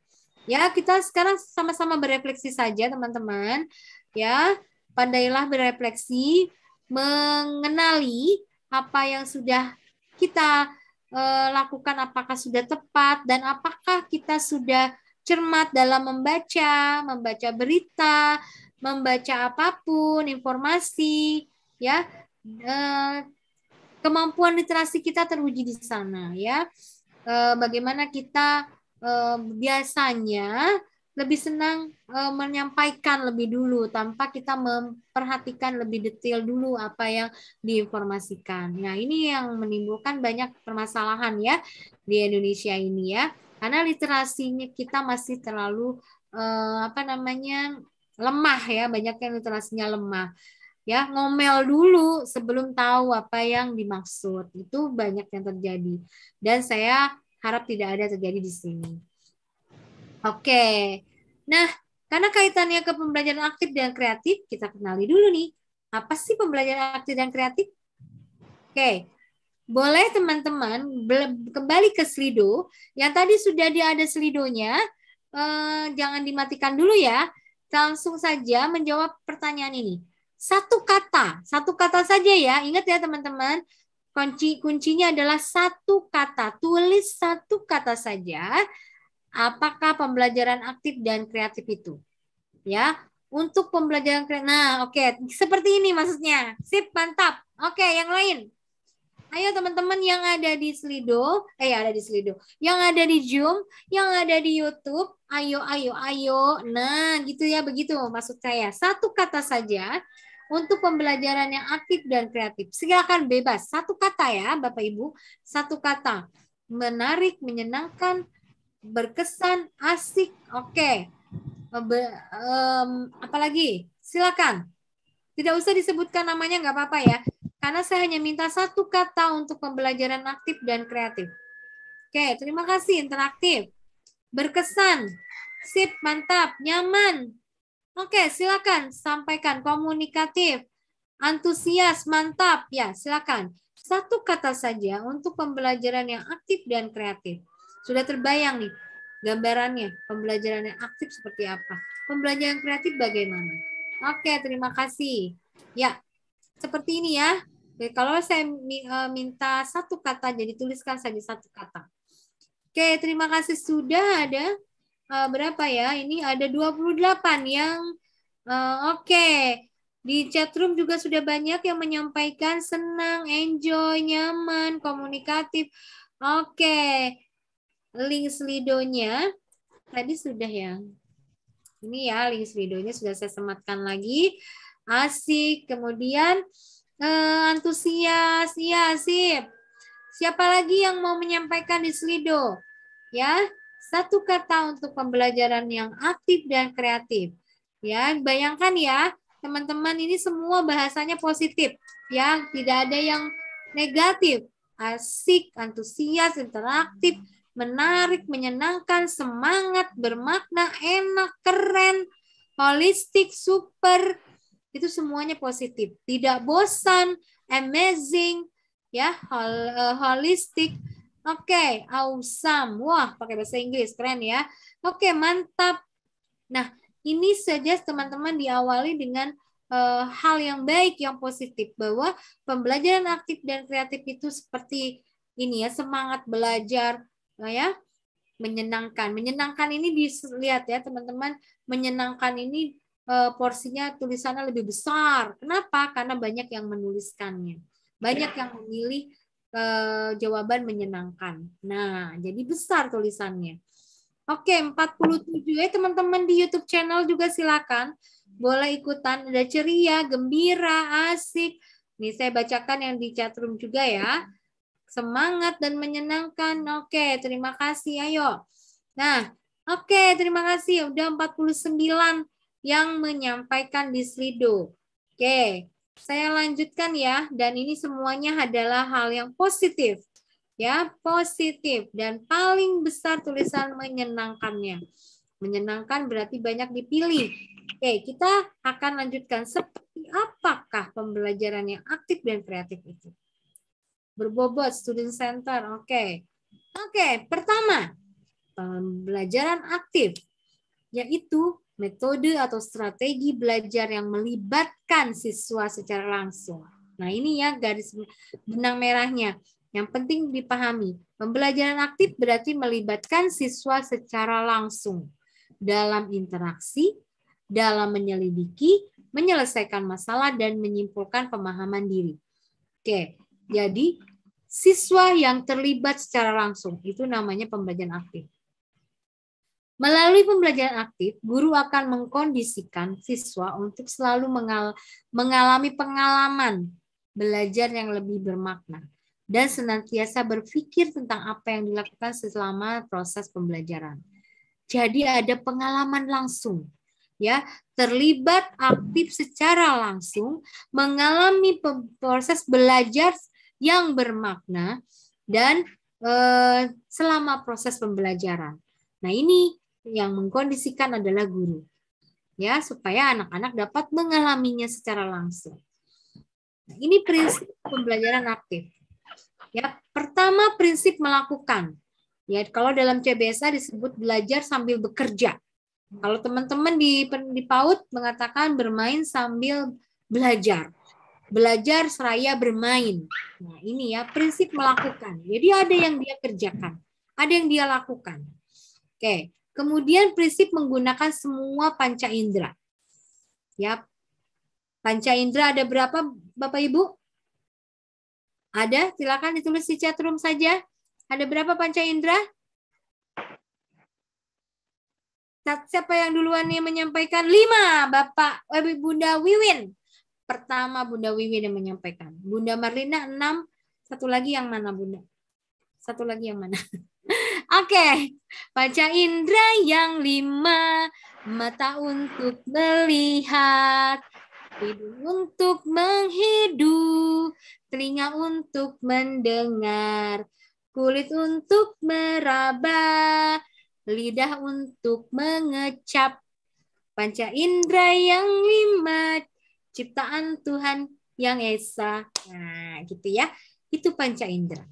Ya, kita sekarang sama-sama berefleksi saja teman-teman. Ya, pandailah berefleksi mengenali apa yang sudah kita Eh, lakukan apakah sudah tepat dan apakah kita sudah cermat dalam membaca, membaca berita, membaca apapun informasi, ya eh, kemampuan literasi kita teruji di sana, ya eh, bagaimana kita biasanya lebih senang e, menyampaikan lebih dulu tanpa kita memperhatikan lebih detail dulu apa yang diinformasikan. Nah, ini yang menimbulkan banyak permasalahan ya di Indonesia ini ya. Karena literasinya kita masih terlalu e, apa namanya? lemah ya, banyak yang literasinya lemah. Ya, ngomel dulu sebelum tahu apa yang dimaksud. Itu banyak yang terjadi. Dan saya harap tidak ada terjadi di sini. Oke. Nah, karena kaitannya ke pembelajaran aktif dan kreatif, kita kenali dulu nih. Apa sih pembelajaran aktif dan kreatif? Oke. Boleh teman-teman kembali ke Slido. Yang tadi sudah dia ada Slidonya. Eh, jangan dimatikan dulu ya. Langsung saja menjawab pertanyaan ini. Satu kata, satu kata saja ya. Ingat ya teman-teman, kunci kuncinya adalah satu kata. Tulis satu kata saja Apakah pembelajaran aktif dan kreatif itu? Ya, untuk pembelajaran kreatif. Nah, oke, okay. seperti ini maksudnya. Sip, mantap. Oke, okay, yang lain. Ayo teman-teman yang ada di Slido, eh ada di Slido, yang ada di Zoom, yang ada di YouTube, ayo, ayo, ayo. Nah, gitu ya, begitu maksud saya. Satu kata saja untuk pembelajaran yang aktif dan kreatif. Silakan bebas. Satu kata ya, Bapak Ibu. Satu kata. Menarik, menyenangkan, berkesan, asik. Oke. Okay. Um, apalagi? Silakan. Tidak usah disebutkan namanya, nggak apa-apa ya. Karena saya hanya minta satu kata untuk pembelajaran aktif dan kreatif. Oke, okay, terima kasih interaktif. Berkesan. Sip, mantap. Nyaman. Oke, okay, silakan sampaikan komunikatif. Antusias, mantap. Ya, silakan. Satu kata saja untuk pembelajaran yang aktif dan kreatif. Sudah terbayang nih gambarannya, pembelajaran yang aktif seperti apa. Pembelajaran kreatif bagaimana? Oke, terima kasih. Ya, seperti ini ya. Oke, kalau saya e, minta satu kata, jadi tuliskan saja satu kata. Oke, terima kasih sudah ada e, berapa ya? Ini ada 28 yang uh, oke. Okay. Di room juga sudah banyak yang menyampaikan senang, enjoy, nyaman, komunikatif. Oke, okay link slidonya tadi sudah ya. Ini ya link slidonya sudah saya sematkan lagi. Asik. Kemudian eh, antusias. Ya, sip. Siapa lagi yang mau menyampaikan di slido? Ya, satu kata untuk pembelajaran yang aktif dan kreatif. Ya, bayangkan ya, teman-teman ini semua bahasanya positif. Ya, tidak ada yang negatif asik, antusias, interaktif, menarik, menyenangkan, semangat, bermakna, enak, keren, holistik, super. Itu semuanya positif. Tidak bosan, amazing, ya, hol eh, holistik. Oke, okay, awesome. Wah, pakai bahasa Inggris, keren ya. Oke, okay, mantap. Nah, ini saja teman-teman diawali dengan eh, hal yang baik, yang positif bahwa pembelajaran aktif dan kreatif itu seperti ini ya, semangat belajar, Nah, ya menyenangkan. Menyenangkan ini dilihat ya teman-teman. Menyenangkan ini eh, porsinya tulisannya lebih besar. Kenapa? Karena banyak yang menuliskannya. Banyak ya. yang memilih eh, jawaban menyenangkan. Nah, jadi besar tulisannya. Oke, 47 ya eh, teman-teman di YouTube channel juga silakan boleh ikutan. Ada ceria, gembira, asik. ini saya bacakan yang di chatroom juga ya semangat dan menyenangkan. Oke, terima kasih. Ayo. Nah, oke, terima kasih. Udah 49 yang menyampaikan di Slido. Oke, saya lanjutkan ya. Dan ini semuanya adalah hal yang positif. Ya, positif. Dan paling besar tulisan menyenangkannya. Menyenangkan berarti banyak dipilih. Oke, kita akan lanjutkan seperti apakah pembelajaran yang aktif dan kreatif itu berbobot student center. Oke. Okay. Oke, okay, pertama um, pembelajaran aktif yaitu metode atau strategi belajar yang melibatkan siswa secara langsung. Nah, ini ya garis benang merahnya. Yang penting dipahami, pembelajaran aktif berarti melibatkan siswa secara langsung dalam interaksi, dalam menyelidiki, menyelesaikan masalah dan menyimpulkan pemahaman diri. Oke, jadi siswa yang terlibat secara langsung itu namanya pembelajaran aktif. Melalui pembelajaran aktif, guru akan mengkondisikan siswa untuk selalu mengal mengalami pengalaman belajar yang lebih bermakna dan senantiasa berpikir tentang apa yang dilakukan selama proses pembelajaran. Jadi ada pengalaman langsung ya, terlibat aktif secara langsung, mengalami proses belajar yang bermakna dan eh, selama proses pembelajaran. Nah, ini yang mengkondisikan adalah guru. Ya, supaya anak-anak dapat mengalaminya secara langsung. Nah, ini prinsip pembelajaran aktif. Ya, pertama prinsip melakukan. Ya, kalau dalam CBSA disebut belajar sambil bekerja. Kalau teman-teman di di PAUD mengatakan bermain sambil belajar belajar seraya bermain. Nah, ini ya prinsip melakukan. Jadi ada yang dia kerjakan, ada yang dia lakukan. Oke, kemudian prinsip menggunakan semua panca indera. Ya. Panca indera ada berapa Bapak Ibu? Ada? Silakan ditulis di chat room saja. Ada berapa panca indera? Siapa yang duluan yang menyampaikan? Lima, Bapak, eh, Bunda Wiwin pertama Bunda Wiwi yang menyampaikan. Bunda Marlina 6, satu lagi yang mana Bunda? Satu lagi yang mana? Oke, okay. baca indera yang lima, mata untuk melihat, hidung untuk menghidup, telinga untuk mendengar, kulit untuk meraba, lidah untuk mengecap, panca indera yang lima, ciptaan Tuhan yang esa. Nah, gitu ya. Itu panca indera.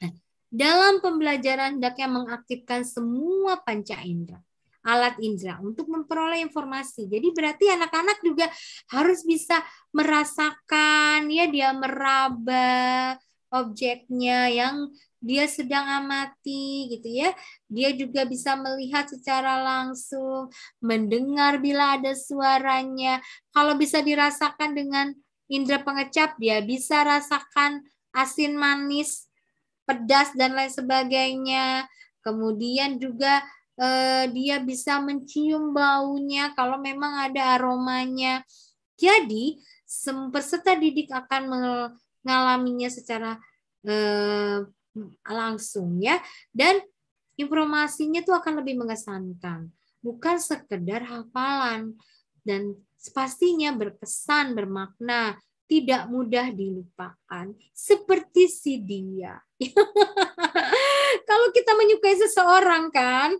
Nah, dalam pembelajaran hendaknya mengaktifkan semua panca indera alat indera untuk memperoleh informasi. Jadi berarti anak-anak juga harus bisa merasakan ya dia meraba objeknya yang dia sedang amati gitu ya. Dia juga bisa melihat secara langsung, mendengar bila ada suaranya. Kalau bisa dirasakan dengan indera pengecap, dia bisa rasakan asin manis, pedas dan lain sebagainya. Kemudian juga eh, dia bisa mencium baunya kalau memang ada aromanya. Jadi peserta didik akan mengalaminya secara eh, Hmm, langsung ya dan informasinya tuh akan lebih mengesankan bukan sekedar hafalan dan pastinya berkesan bermakna tidak mudah dilupakan seperti si dia kalau kita menyukai seseorang kan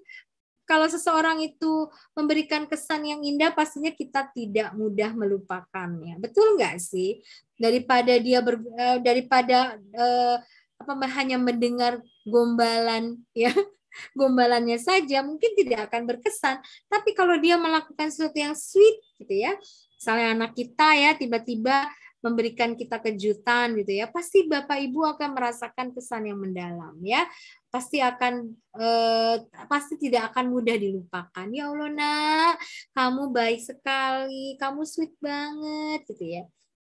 kalau seseorang itu memberikan kesan yang indah, pastinya kita tidak mudah melupakannya. Betul nggak sih? Daripada dia ber, eh, daripada uh, apa hanya mendengar gombalan ya gombalannya saja mungkin tidak akan berkesan tapi kalau dia melakukan sesuatu yang sweet gitu ya misalnya anak kita ya tiba-tiba memberikan kita kejutan gitu ya pasti bapak ibu akan merasakan kesan yang mendalam ya pasti akan eh, pasti tidak akan mudah dilupakan ya allah nak kamu baik sekali kamu sweet banget gitu ya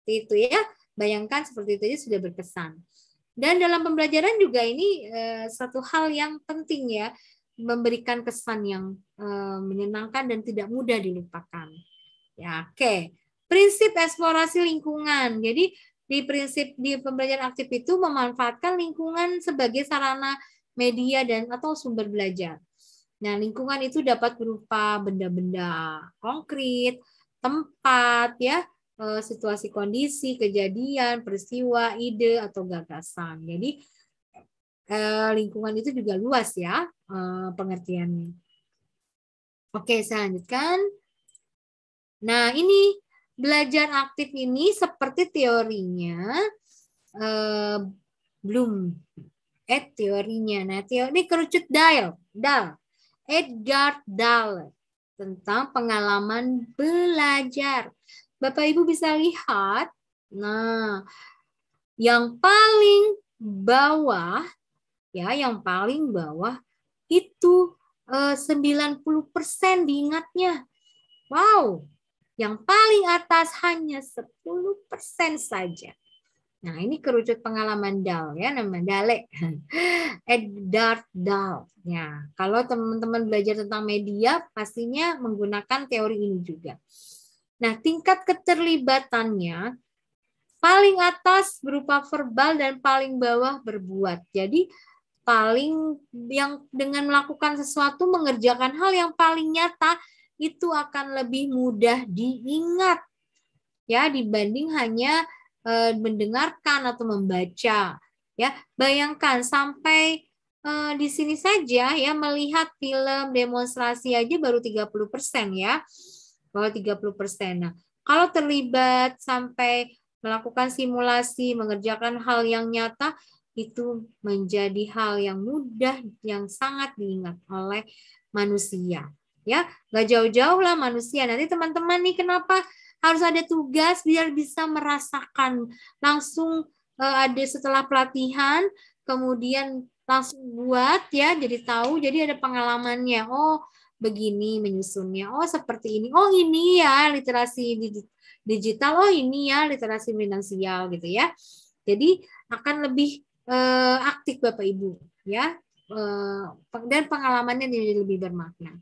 itu ya bayangkan seperti itu aja sudah berkesan dan dalam pembelajaran juga ini eh, satu hal yang penting ya, memberikan kesan yang eh, menyenangkan dan tidak mudah dilupakan. Ya, oke. Okay. Prinsip eksplorasi lingkungan. Jadi di prinsip di pembelajaran aktif itu memanfaatkan lingkungan sebagai sarana media dan atau sumber belajar. Nah, lingkungan itu dapat berupa benda-benda konkret, tempat ya, Eh, situasi kondisi, kejadian, peristiwa, ide atau gagasan. Jadi eh, lingkungan itu juga luas ya eh, pengertiannya. Oke, saya lanjutkan. Nah, ini belajar aktif ini seperti teorinya belum Eh, teorinya. Nah, teori kerucut Dale. Dal. Edgar Dale tentang pengalaman belajar. Bapak Ibu bisa lihat, nah yang paling bawah ya, yang paling bawah itu eh, 90% diingatnya. Wow, yang paling atas hanya 10% saja. Nah, ini kerucut pengalaman dal ya, nama dalek. Edward Dal. Ya, kalau teman-teman belajar tentang media pastinya menggunakan teori ini juga. Nah, tingkat keterlibatannya paling atas berupa verbal dan paling bawah berbuat. Jadi paling yang dengan melakukan sesuatu mengerjakan hal yang paling nyata itu akan lebih mudah diingat ya dibanding hanya e, mendengarkan atau membaca ya bayangkan sampai e, di sini saja ya melihat film demonstrasi aja baru 30% ya bahwa 30%. Nah, kalau terlibat sampai melakukan simulasi, mengerjakan hal yang nyata, itu menjadi hal yang mudah yang sangat diingat oleh manusia. Ya, nggak jauh-jauh lah manusia. Nanti teman-teman nih kenapa harus ada tugas biar bisa merasakan langsung eh, ada setelah pelatihan, kemudian langsung buat ya, jadi tahu, jadi ada pengalamannya. Oh, begini menyusunnya. Oh, seperti ini. Oh, ini ya literasi digital. Oh, ini ya literasi finansial gitu ya. Jadi akan lebih uh, aktif Bapak Ibu ya. Uh, dan pengalamannya jadi lebih bermakna.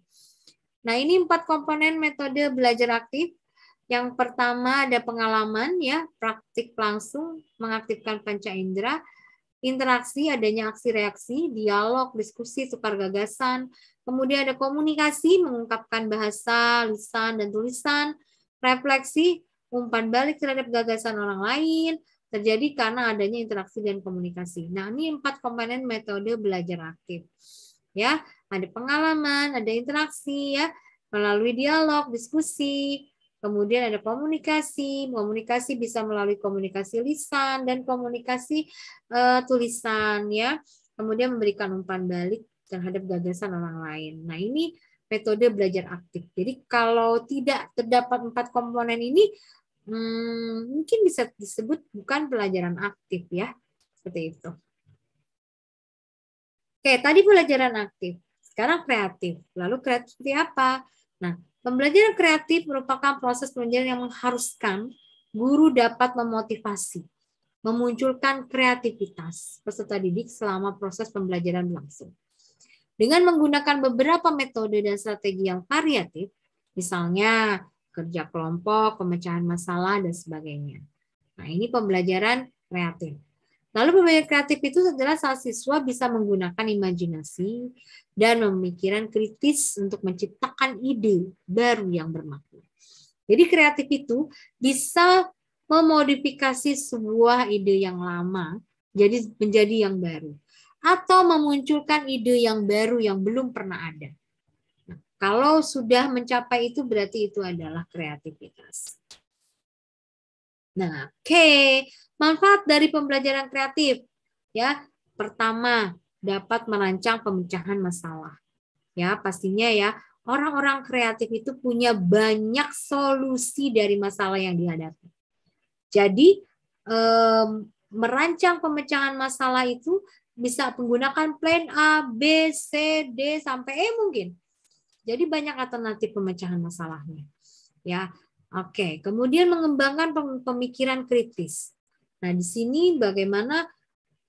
Nah, ini empat komponen metode belajar aktif. Yang pertama ada pengalaman ya, praktik langsung mengaktifkan panca indera interaksi, adanya aksi reaksi, dialog, diskusi, tukar gagasan, kemudian ada komunikasi, mengungkapkan bahasa, lisan, dan tulisan, refleksi, umpan balik terhadap gagasan orang lain, terjadi karena adanya interaksi dan komunikasi. Nah, ini empat komponen metode belajar aktif. Ya, ada pengalaman, ada interaksi ya, melalui dialog, diskusi, Kemudian ada komunikasi, komunikasi bisa melalui komunikasi lisan dan komunikasi uh, tulisan ya. Kemudian memberikan umpan balik terhadap gagasan orang lain. Nah, ini metode belajar aktif. Jadi kalau tidak terdapat empat komponen ini hmm, mungkin bisa disebut bukan pelajaran aktif ya. Seperti itu. Oke, tadi pelajaran aktif. Sekarang kreatif. Lalu kreatif seperti apa? Nah, Pembelajaran kreatif merupakan proses pembelajaran yang mengharuskan guru dapat memotivasi, memunculkan kreativitas peserta didik selama proses pembelajaran berlangsung. Dengan menggunakan beberapa metode dan strategi yang variatif, misalnya kerja kelompok, pemecahan masalah, dan sebagainya. Nah, ini pembelajaran kreatif. Lalu pemikiran kreatif itu adalah saat siswa bisa menggunakan imajinasi dan pemikiran kritis untuk menciptakan ide baru yang bermakna. Jadi kreatif itu bisa memodifikasi sebuah ide yang lama jadi menjadi yang baru atau memunculkan ide yang baru yang belum pernah ada. Nah, kalau sudah mencapai itu berarti itu adalah kreativitas. Nah, oke. Okay. Manfaat dari pembelajaran kreatif. Ya, pertama, dapat merancang pemecahan masalah. Ya, pastinya ya, orang-orang kreatif itu punya banyak solusi dari masalah yang dihadapi. Jadi, um, merancang pemecahan masalah itu bisa menggunakan plan A, B, C, D sampai E mungkin. Jadi banyak alternatif pemecahan masalahnya. Ya, Oke, kemudian mengembangkan pemikiran kritis. Nah, di sini bagaimana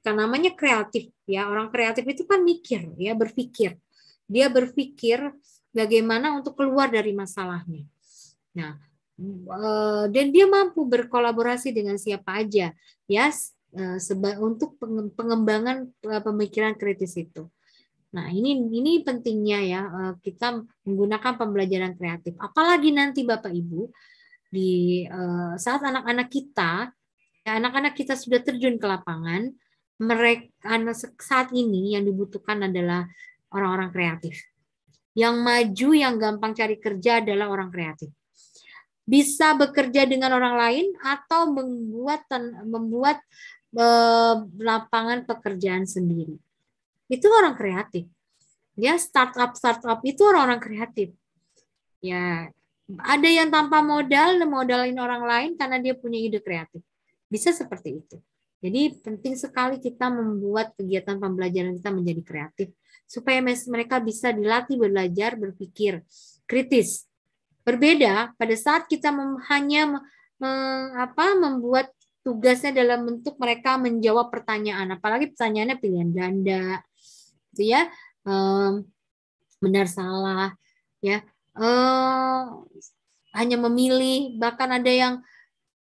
kan namanya kreatif ya. Orang kreatif itu kan mikir, ya berpikir. Dia berpikir bagaimana untuk keluar dari masalahnya. Nah, eh, dan dia mampu berkolaborasi dengan siapa aja ya eh, untuk pengembangan eh, pemikiran kritis itu. Nah, ini ini pentingnya ya eh, kita menggunakan pembelajaran kreatif. Apalagi nanti Bapak Ibu di eh, saat anak-anak kita anak-anak kita sudah terjun ke lapangan, mereka saat ini yang dibutuhkan adalah orang-orang kreatif. Yang maju, yang gampang cari kerja adalah orang kreatif. Bisa bekerja dengan orang lain atau membuat membuat eh, lapangan pekerjaan sendiri itu orang kreatif. Ya, startup startup itu orang-orang kreatif. Ya, ada yang tanpa modal, modalin orang lain karena dia punya ide kreatif. Bisa seperti itu. Jadi penting sekali kita membuat kegiatan pembelajaran kita menjadi kreatif supaya mereka bisa dilatih belajar berpikir kritis. Berbeda pada saat kita hanya mem apa, membuat tugasnya dalam bentuk mereka menjawab pertanyaan, apalagi pertanyaannya pilihan ganda, gitu ya um, benar salah ya um, hanya memilih bahkan ada yang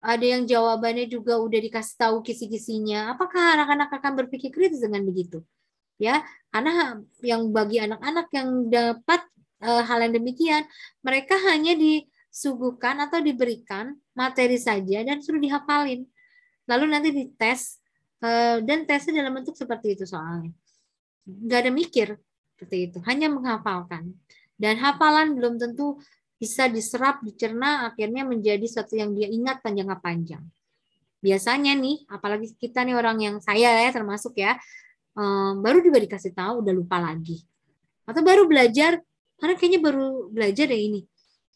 ada yang jawabannya juga udah dikasih tahu kisi-kisinya apakah anak-anak akan berpikir kritis dengan begitu ya karena yang bagi anak-anak yang dapat uh, hal yang demikian mereka hanya disuguhkan atau diberikan materi saja dan suruh dihafalin lalu nanti dites eh, dan tesnya dalam bentuk seperti itu soalnya nggak ada mikir seperti itu, hanya menghafalkan. Dan hafalan belum tentu bisa diserap, dicerna, akhirnya menjadi sesuatu yang dia ingat panjang panjang. Biasanya nih, apalagi kita nih orang yang saya ya termasuk ya, eh, baru juga dikasih tahu udah lupa lagi. Atau baru belajar, karena kayaknya baru belajar ya ini.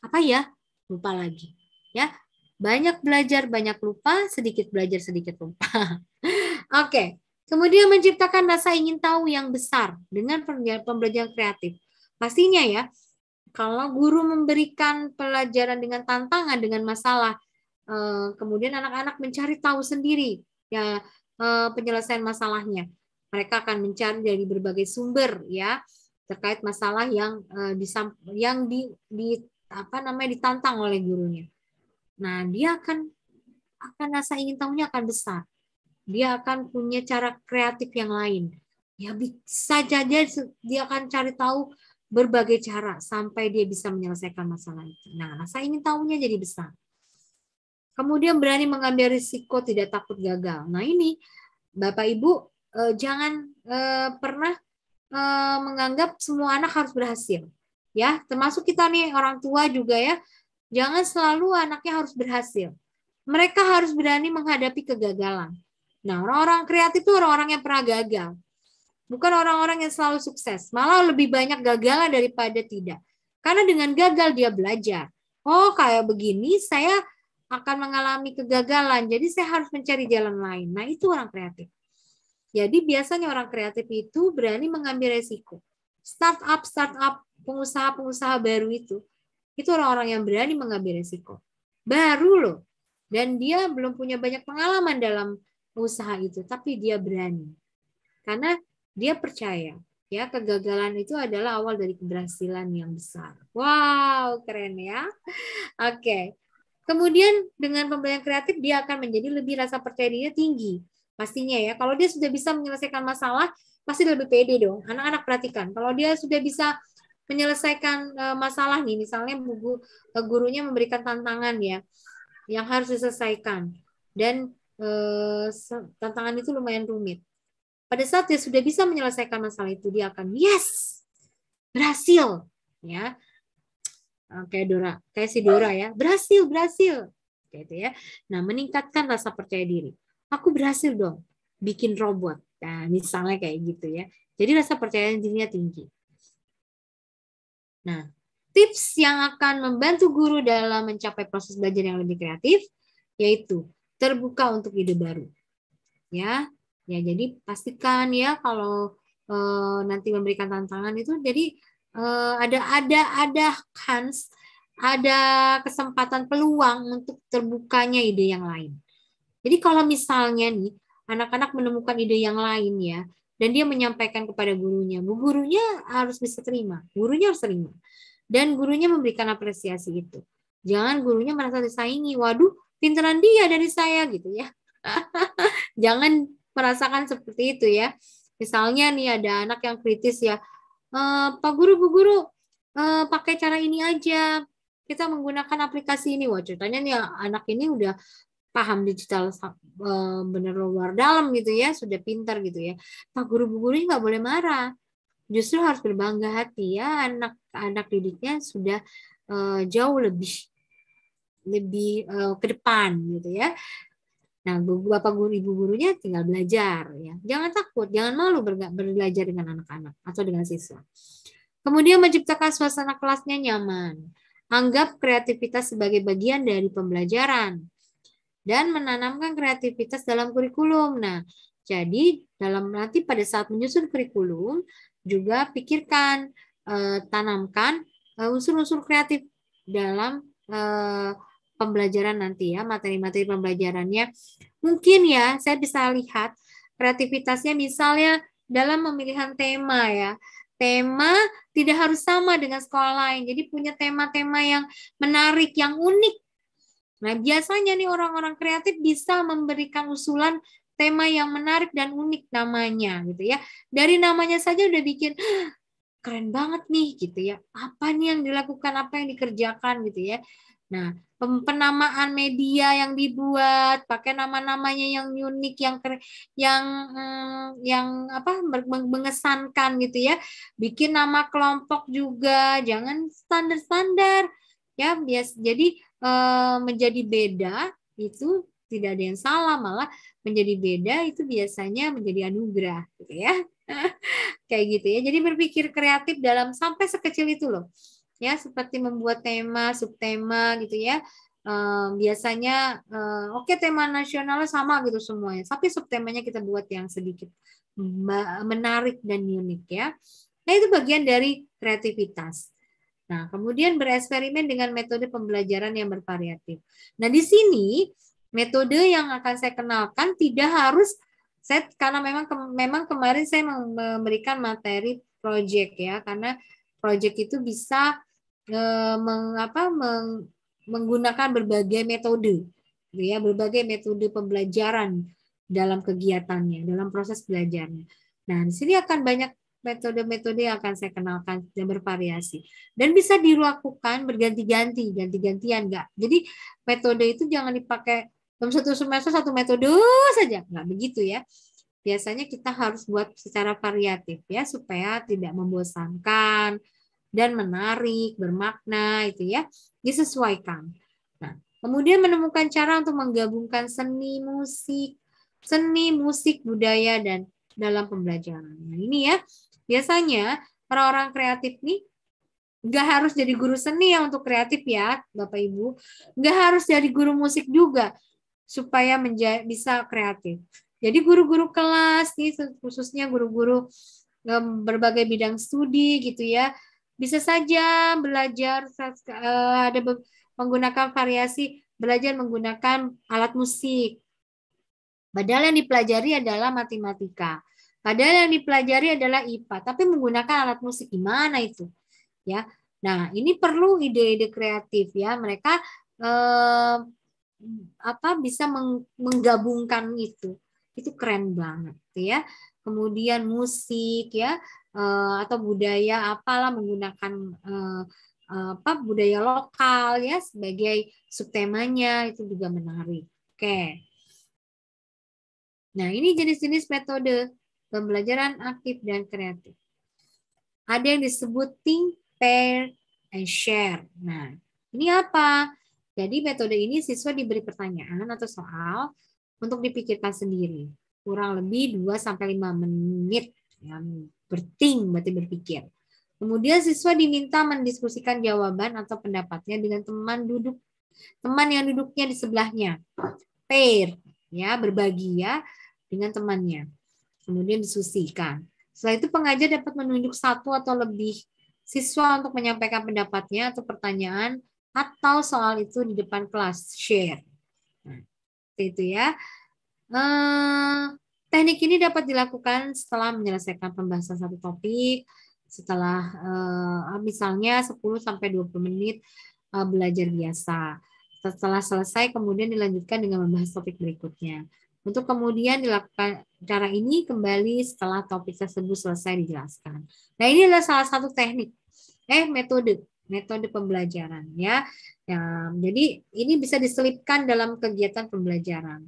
Apa ya? Lupa lagi. Ya, banyak belajar, banyak lupa, sedikit belajar, sedikit lupa. Oke, okay. Kemudian menciptakan rasa ingin tahu yang besar dengan pembelajaran kreatif. Pastinya ya, kalau guru memberikan pelajaran dengan tantangan, dengan masalah, eh, kemudian anak-anak mencari tahu sendiri ya eh, penyelesaian masalahnya. Mereka akan mencari dari berbagai sumber ya terkait masalah yang eh, yang di, di apa namanya ditantang oleh gurunya. Nah, dia akan akan rasa ingin tahunya akan besar dia akan punya cara kreatif yang lain. Ya bisa saja dia akan cari tahu berbagai cara sampai dia bisa menyelesaikan masalah itu. Nah, rasa ingin tahunya jadi besar. Kemudian berani mengambil risiko, tidak takut gagal. Nah, ini Bapak Ibu eh, jangan eh, pernah eh, menganggap semua anak harus berhasil. Ya, termasuk kita nih orang tua juga ya. Jangan selalu anaknya harus berhasil. Mereka harus berani menghadapi kegagalan. Nah, orang-orang kreatif itu orang-orang yang pernah gagal. Bukan orang-orang yang selalu sukses. Malah lebih banyak gagalan daripada tidak. Karena dengan gagal dia belajar. Oh, kayak begini saya akan mengalami kegagalan. Jadi saya harus mencari jalan lain. Nah, itu orang kreatif. Jadi biasanya orang kreatif itu berani mengambil resiko. Startup, startup, pengusaha-pengusaha baru itu, itu orang-orang yang berani mengambil resiko. Baru loh. Dan dia belum punya banyak pengalaman dalam usaha itu, tapi dia berani. Karena dia percaya, ya kegagalan itu adalah awal dari keberhasilan yang besar. Wow, keren ya. Oke. Okay. Kemudian dengan pembelian kreatif dia akan menjadi lebih rasa percaya dirinya tinggi. Pastinya ya, kalau dia sudah bisa menyelesaikan masalah, pasti lebih pede dong. Anak-anak perhatikan, kalau dia sudah bisa menyelesaikan eh, masalah nih, misalnya guru, eh, gurunya memberikan tantangan ya, yang harus diselesaikan. Dan Eh, tantangan itu lumayan rumit. Pada saat dia sudah bisa menyelesaikan masalah itu, dia akan yes, berhasil, ya. Eh, kayak Dora, kayak si Dora ya, berhasil, berhasil, gitu ya. Nah, meningkatkan rasa percaya diri. Aku berhasil dong, bikin robot. Nah, misalnya kayak gitu ya. Jadi rasa percaya dirinya tinggi. Nah, tips yang akan membantu guru dalam mencapai proses belajar yang lebih kreatif yaitu terbuka untuk ide baru. Ya. Ya, jadi pastikan ya kalau e, nanti memberikan tantangan itu jadi e, ada ada ada kans ada kesempatan peluang untuk terbukanya ide yang lain. Jadi kalau misalnya nih anak-anak menemukan ide yang lain ya dan dia menyampaikan kepada gurunya, bu gurunya harus bisa terima, gurunya harus terima dan gurunya memberikan apresiasi itu. Jangan gurunya merasa disaingi, waduh pinteran dia dari saya gitu ya. Ah. Jangan merasakan seperti itu ya. Misalnya nih ada anak yang kritis ya, e, Pak Guru, Bu Guru, e, pakai cara ini aja. Kita menggunakan aplikasi ini. Wah, ceritanya nih anak ini udah paham digital e, bener luar dalam gitu ya, sudah pintar gitu ya. Pak Guru, Bu Guru nggak boleh marah. Justru harus berbangga hati ya, anak-anak didiknya sudah e, jauh lebih lebih uh, ke depan gitu ya. Nah, bapak guru ibu gurunya tinggal belajar ya. Jangan takut, jangan malu belajar dengan anak-anak atau dengan siswa. Kemudian menciptakan suasana kelasnya nyaman. Anggap kreativitas sebagai bagian dari pembelajaran dan menanamkan kreativitas dalam kurikulum. Nah, jadi dalam nanti pada saat menyusun kurikulum juga pikirkan eh, tanamkan eh, unsur-unsur kreatif dalam pembelajaran nanti ya, materi-materi pembelajarannya. Mungkin ya, saya bisa lihat kreativitasnya misalnya dalam pemilihan tema ya. Tema tidak harus sama dengan sekolah lain. Jadi punya tema-tema yang menarik, yang unik. Nah, biasanya nih orang-orang kreatif bisa memberikan usulan tema yang menarik dan unik namanya gitu ya. Dari namanya saja udah bikin keren banget nih gitu ya. Apa nih yang dilakukan, apa yang dikerjakan gitu ya. Nah, penamaan media yang dibuat, pakai nama-namanya yang unik, yang yang mm, yang apa mengesankan gitu ya. Bikin nama kelompok juga, jangan standar-standar ya. Bias jadi eh, menjadi beda itu tidak ada yang salah, malah menjadi beda itu biasanya menjadi anugerah gitu ya. Kayak gitu ya. Jadi berpikir kreatif dalam sampai sekecil itu loh ya seperti membuat tema, subtema gitu ya. Um, biasanya um, oke okay, tema nasionalnya sama gitu semuanya, tapi subtemanya kita buat yang sedikit menarik dan unik ya. Nah itu bagian dari kreativitas. Nah, kemudian bereksperimen dengan metode pembelajaran yang bervariatif. Nah, di sini metode yang akan saya kenalkan tidak harus set karena memang ke, memang kemarin saya memberikan materi project ya, karena project itu bisa Eh, mengapa meng, menggunakan berbagai metode, gitu ya, berbagai metode pembelajaran dalam kegiatannya, dalam proses belajarnya. Nah, di sini akan banyak metode-metode yang akan saya kenalkan yang bervariasi dan bisa dilakukan berganti-ganti, ganti-gantian enggak. Jadi metode itu jangan dipakai dalam satu semester satu metode saja, enggak begitu ya. Biasanya kita harus buat secara variatif ya supaya tidak membosankan, dan menarik, bermakna itu ya, disesuaikan. Nah, kemudian menemukan cara untuk menggabungkan seni musik, seni musik budaya dan dalam pembelajaran. Nah, ini ya, biasanya para orang kreatif nih nggak harus jadi guru seni ya untuk kreatif ya bapak ibu nggak harus jadi guru musik juga supaya menjadi bisa kreatif jadi guru-guru kelas nih khususnya guru-guru mmm, berbagai bidang studi gitu ya bisa saja belajar eh, ada menggunakan variasi belajar menggunakan alat musik. Padahal yang dipelajari adalah matematika. Padahal yang dipelajari adalah IPA, tapi menggunakan alat musik gimana itu? Ya. Nah, ini perlu ide-ide kreatif ya. Mereka eh, apa bisa menggabungkan itu. Itu keren banget ya. Kemudian musik ya, Eh, atau budaya apalah menggunakan eh, eh, apa budaya lokal ya sebagai subtemanya itu juga menarik. Oke. Nah, ini jenis-jenis metode pembelajaran aktif dan kreatif. Ada yang disebut think, pair, and share. Nah, ini apa? Jadi metode ini siswa diberi pertanyaan atau soal untuk dipikirkan sendiri. Kurang lebih 2 sampai 5 menit ya, berting berarti berpikir. Kemudian siswa diminta mendiskusikan jawaban atau pendapatnya dengan teman duduk teman yang duduknya di sebelahnya. Pair ya, berbagi ya dengan temannya. Kemudian diskusikan. Setelah itu pengajar dapat menunjuk satu atau lebih siswa untuk menyampaikan pendapatnya atau pertanyaan atau soal itu di depan kelas share. Nah, itu ya. Uh, Teknik ini dapat dilakukan setelah menyelesaikan pembahasan satu topik, setelah eh, misalnya 10 sampai 20 menit eh, belajar biasa. Setelah selesai kemudian dilanjutkan dengan membahas topik berikutnya. Untuk kemudian dilakukan cara ini kembali setelah topik tersebut selesai dijelaskan. Nah, ini adalah salah satu teknik eh metode metode pembelajaran ya. ya. Jadi ini bisa diselipkan dalam kegiatan pembelajaran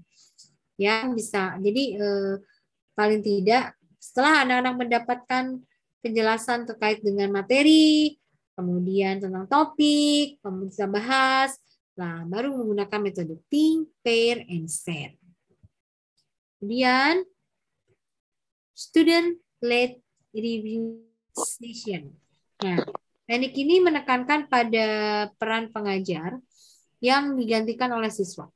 ya bisa. Jadi eh, paling tidak setelah anak-anak mendapatkan penjelasan terkait dengan materi, kemudian tentang topik, kemudian bisa bahas, nah baru menggunakan metode think, pair, and set. Kemudian student led review session. Nah, teknik ini menekankan pada peran pengajar yang digantikan oleh siswa.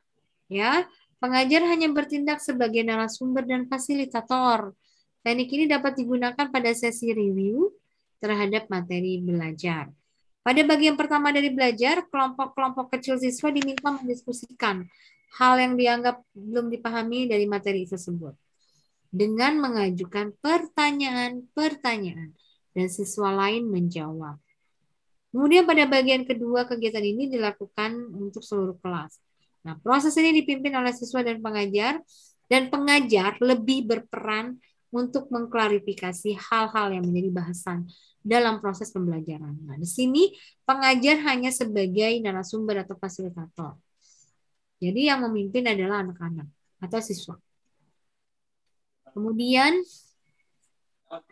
Ya, Pengajar hanya bertindak sebagai narasumber dan fasilitator. Teknik ini dapat digunakan pada sesi review terhadap materi belajar. Pada bagian pertama dari belajar, kelompok-kelompok kecil siswa diminta mendiskusikan hal yang dianggap belum dipahami dari materi tersebut dengan mengajukan pertanyaan-pertanyaan dan siswa lain menjawab. Kemudian pada bagian kedua kegiatan ini dilakukan untuk seluruh kelas. Nah, proses ini dipimpin oleh siswa dan pengajar dan pengajar lebih berperan untuk mengklarifikasi hal-hal yang menjadi bahasan dalam proses pembelajaran. Nah, di sini pengajar hanya sebagai narasumber atau fasilitator. Jadi yang memimpin adalah anak-anak atau siswa. Kemudian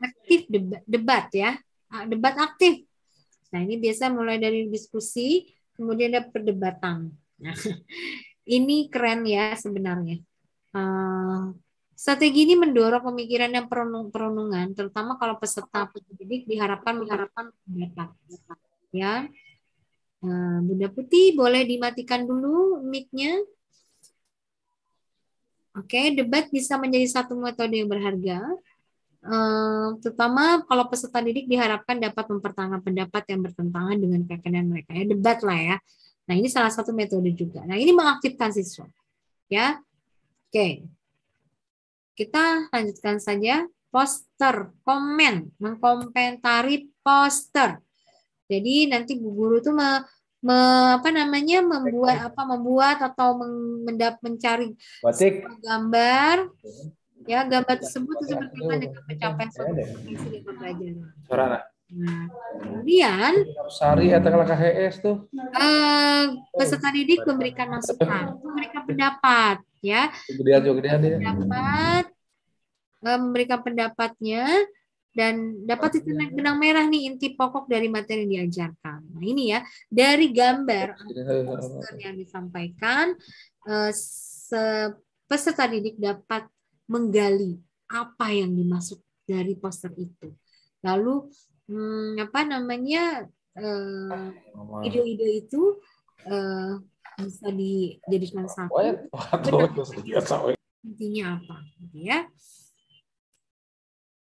aktif debat, debat ya, debat aktif. Nah ini biasa mulai dari diskusi, kemudian ada perdebatan. ini keren ya sebenarnya. Uh, strategi ini mendorong pemikiran yang perenungan, terutama kalau peserta pendidik diharapkan mengharapkan pendapat. Ya, uh, Bunda Putih boleh dimatikan dulu mic-nya. Oke, okay, debat bisa menjadi satu metode yang berharga. Uh, terutama kalau peserta didik diharapkan dapat mempertahankan pendapat yang bertentangan dengan keyakinan mereka ya debat lah ya Nah, ini salah satu metode juga. Nah, ini mengaktifkan siswa. Ya. Oke. Kita lanjutkan saja poster, komen, mengkomentari poster. Jadi nanti Bu Guru itu me, me, apa namanya membuat apa membuat atau mendap mencari gambar ya gambar tersebut itu seperti dengan pencapaian solusi pelajaran kemudian Sari eh, atau KHS e tuh eh, peserta didik memberikan masukan, memberikan pendapat, ya. kemudian juga dia Pendapat, eh, memberikan pendapatnya dan dapat ditenang benang merah nih inti pokok dari materi yang diajarkan. Nah ini ya dari gambar poster yang disampaikan peserta didik dapat menggali apa yang dimaksud dari poster itu. Lalu hmm, apa namanya ide eh, ide-ide itu uh, bisa dijadikan satu. Intinya apa, gitu ya?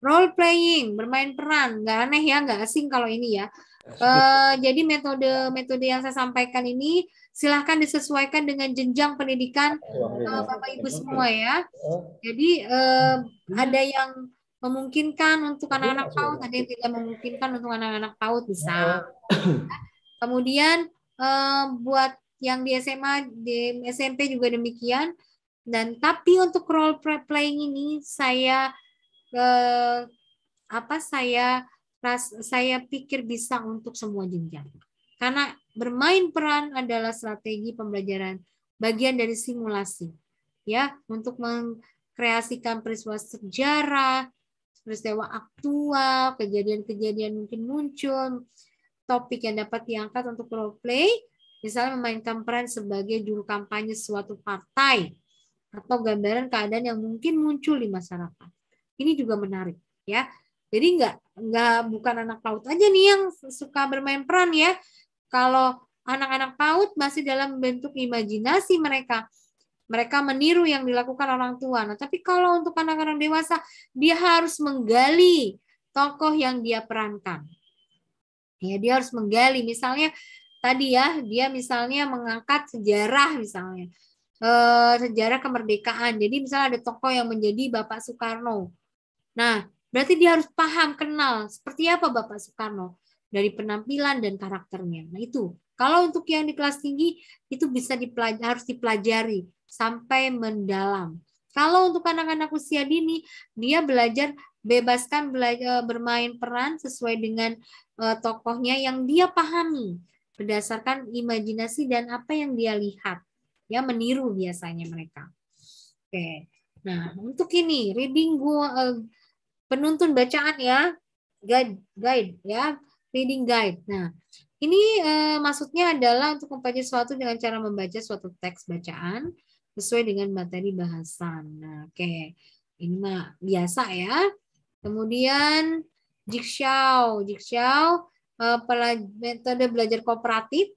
Role playing, bermain peran, nggak aneh ya, nggak asing kalau ini ya. Uh, jadi metode metode yang saya sampaikan ini silahkan disesuaikan dengan jenjang pendidikan uh, bapak ibu iya, semua ya. Jadi uh, ada yang memungkinkan untuk iya, anak-anak PAUD, ada yang tidak memungkinkan untuk anak-anak PAUD bisa. Iya. Kemudian eh, buat yang di SMA, di SMP juga demikian. Dan tapi untuk role playing ini saya eh, apa saya ras, saya pikir bisa untuk semua jenjang. Karena bermain peran adalah strategi pembelajaran bagian dari simulasi ya untuk mengkreasikan peristiwa sejarah peristiwa aktual, kejadian-kejadian mungkin muncul, topik yang dapat diangkat untuk role play, misalnya memainkan peran sebagai juru kampanye suatu partai, atau gambaran keadaan yang mungkin muncul di masyarakat. Ini juga menarik, ya. Jadi nggak nggak bukan anak laut aja nih yang suka bermain peran ya. Kalau anak-anak PAUD masih dalam bentuk imajinasi mereka mereka meniru yang dilakukan orang tua. Nah, tapi kalau untuk anak-anak dewasa, dia harus menggali tokoh yang dia perankan. Ya, dia harus menggali. Misalnya tadi ya, dia misalnya mengangkat sejarah misalnya. E, sejarah kemerdekaan. Jadi misalnya ada tokoh yang menjadi Bapak Soekarno. Nah, berarti dia harus paham, kenal seperti apa Bapak Soekarno dari penampilan dan karakternya. Nah, itu. Kalau untuk yang di kelas tinggi itu bisa dipelajari, harus dipelajari sampai mendalam. Kalau untuk anak-anak usia dini, dia belajar bebaskan belajar e, bermain peran sesuai dengan uh, tokohnya yang dia pahami berdasarkan imajinasi dan apa yang dia lihat. Ya meniru biasanya mereka. Oke. Nah, untuk ini reading gua uh, penuntun bacaan ya, guide guide ya, reading guide. Nah, ini uh, maksudnya adalah untuk membaca sesuatu dengan cara membaca suatu teks bacaan sesuai dengan materi bahasan. Nah, oke. Okay. Ini mah biasa ya. Kemudian jigsaw, jigsaw eh, metode belajar kooperatif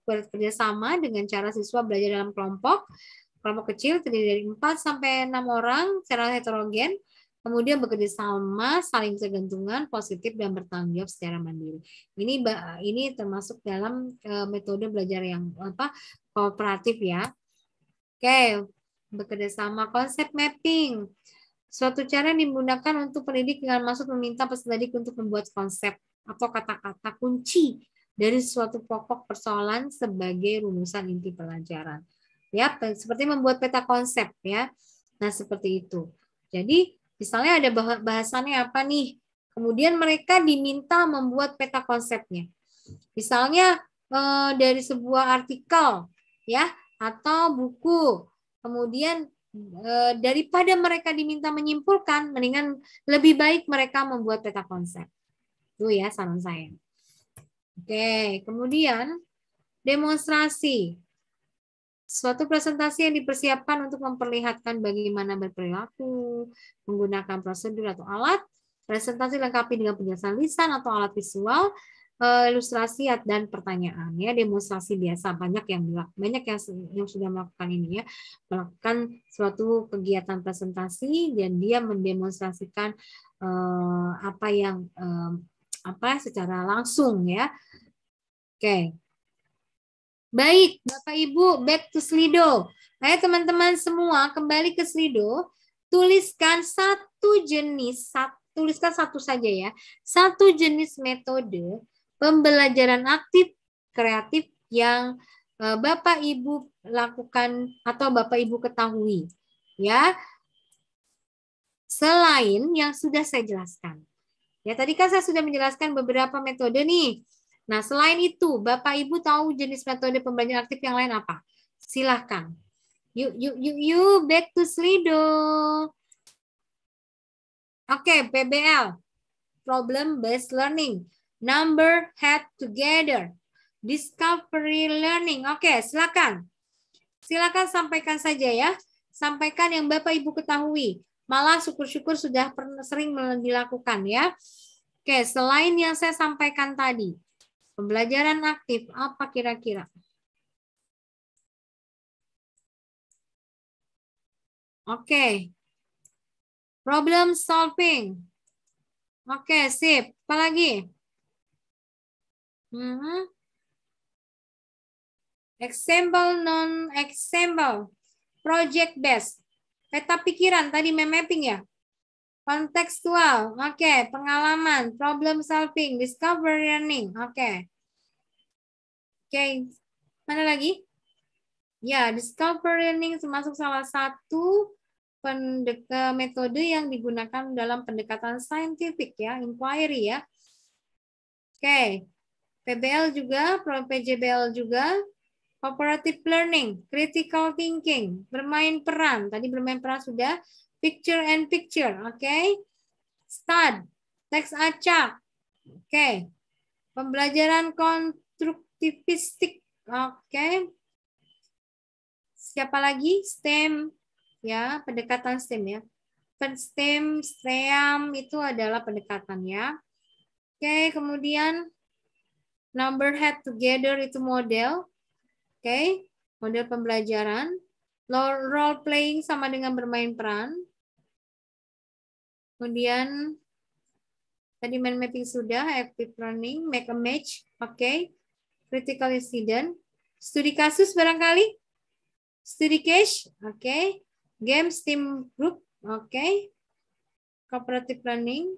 sama dengan cara siswa belajar dalam kelompok. Kelompok kecil terdiri dari 4 sampai enam orang secara heterogen, kemudian bekerja sama, saling tergantungan, positif dan bertanggung jawab secara mandiri. Ini ini termasuk dalam eh, metode belajar yang apa kooperatif ya. Oke, bekerja sama konsep mapping suatu cara yang digunakan untuk pendidik dengan maksud meminta peserta didik untuk membuat konsep atau kata-kata kunci dari suatu pokok persoalan sebagai rumusan inti pelajaran. Ya, seperti membuat peta konsep ya. Nah, seperti itu. Jadi, misalnya ada bahasannya apa nih? Kemudian mereka diminta membuat peta konsepnya. Misalnya eh, dari sebuah artikel ya atau buku Kemudian eh, daripada mereka diminta menyimpulkan, mendingan lebih baik mereka membuat peta konsep. Itu ya saran saya. Oke, kemudian demonstrasi. Suatu presentasi yang dipersiapkan untuk memperlihatkan bagaimana berperilaku, menggunakan prosedur atau alat, presentasi lengkapi dengan penjelasan lisan atau alat visual, Eh, ilustrasi dan pertanyaan ya demonstrasi biasa banyak yang banyak yang yang sudah melakukan ini ya melakukan suatu kegiatan presentasi dan dia mendemonstrasikan uh, apa yang eh, apa secara langsung ya oke okay. baik bapak ibu back to slido Nah teman-teman semua kembali ke slido tuliskan satu jenis satu tuliskan satu saja ya satu jenis metode pembelajaran aktif kreatif yang eh, Bapak Ibu lakukan atau Bapak Ibu ketahui ya selain yang sudah saya jelaskan. Ya, tadi kan saya sudah menjelaskan beberapa metode nih. Nah, selain itu, Bapak Ibu tahu jenis metode pembelajaran aktif yang lain apa? Silahkan. Yuk, yuk, yuk, yuk, back to Slido. Oke, okay, PBL. Problem based learning number, head together, discovery learning. Oke, okay, silakan. Silakan sampaikan saja ya. Sampaikan yang Bapak Ibu ketahui. Malah syukur-syukur sudah pernah sering dilakukan ya. Oke, okay, selain yang saya sampaikan tadi, pembelajaran aktif apa kira-kira? Oke. Okay. Problem solving. Oke, sip. Apa lagi? Mm-hmm. Example, non-example. Project based. Peta pikiran, tadi mapping ya? Kontekstual, oke. Okay. Pengalaman, problem solving, discovery learning, oke. Okay. Oke, okay. mana lagi? Ya, discovery learning termasuk salah satu pendekat eh, metode yang digunakan dalam pendekatan scientific ya, inquiry ya. Oke, okay. PBL juga, PJBL juga, cooperative learning, critical thinking, bermain peran. Tadi bermain peran sudah, picture and picture, oke? Okay? Stud, teks acak, oke? Okay. Pembelajaran konstruktivistik, oke? Okay. Siapa lagi? STEM, ya, pendekatan STEM ya. STEM, STREAM itu adalah pendekatan ya. Oke, kemudian Number head together itu model. Oke, okay? model pembelajaran. Role playing sama dengan bermain peran. Kemudian tadi main mapping sudah, active learning, make a match, oke. Okay. Critical incident, studi kasus barangkali, studi case, oke. Okay. Game team group, oke. Okay. Cooperative learning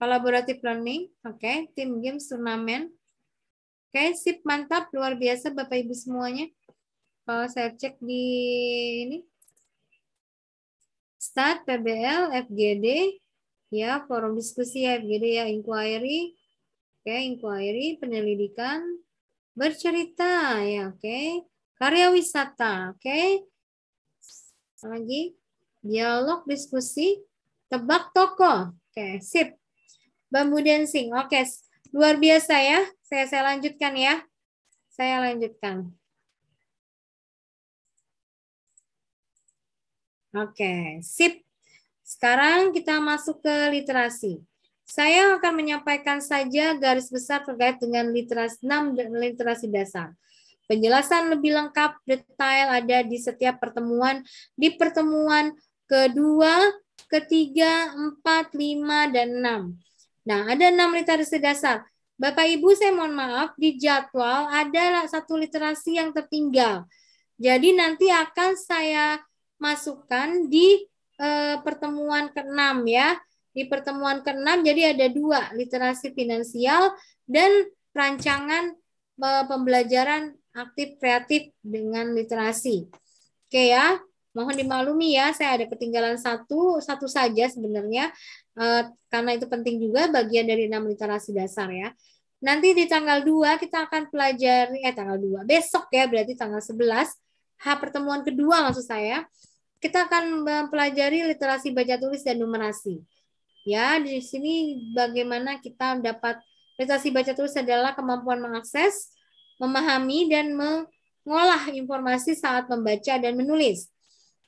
collaborative learning, oke, okay. tim games turnamen. Oke, okay, sip mantap luar biasa Bapak Ibu semuanya. Kalau eh, saya cek di ini start PBL, FGD, ya forum diskusi FGD ya inquiry, oke okay, inquiry penyelidikan, bercerita ya oke, okay. karya wisata, oke. Okay. Lagi dialog diskusi, tebak toko, oke okay, sip. Bambu dancing. Oke, luar biasa ya. Saya saya lanjutkan ya. Saya lanjutkan. Oke, sip. Sekarang kita masuk ke literasi. Saya akan menyampaikan saja garis besar terkait dengan literasi 6 dan literasi dasar. Penjelasan lebih lengkap detail ada di setiap pertemuan. Di pertemuan kedua, ketiga, empat, lima, dan enam. Nah, ada enam literasi dasar. Bapak Ibu, saya mohon maaf, di jadwal ada satu literasi yang tertinggal. Jadi nanti akan saya masukkan di e, pertemuan keenam ya. Di pertemuan keenam jadi ada dua, literasi finansial dan rancangan e, pembelajaran aktif kreatif dengan literasi. Oke ya. Mohon dimaklumi ya, saya ada ketinggalan satu, satu saja sebenarnya, eh, karena itu penting juga bagian dari enam literasi dasar ya. Nanti di tanggal 2 kita akan pelajari, eh tanggal 2, besok ya, berarti tanggal 11, H pertemuan kedua maksud saya, kita akan mempelajari literasi baca tulis dan numerasi. Ya, di sini bagaimana kita dapat literasi baca tulis adalah kemampuan mengakses, memahami, dan mengolah informasi saat membaca dan menulis.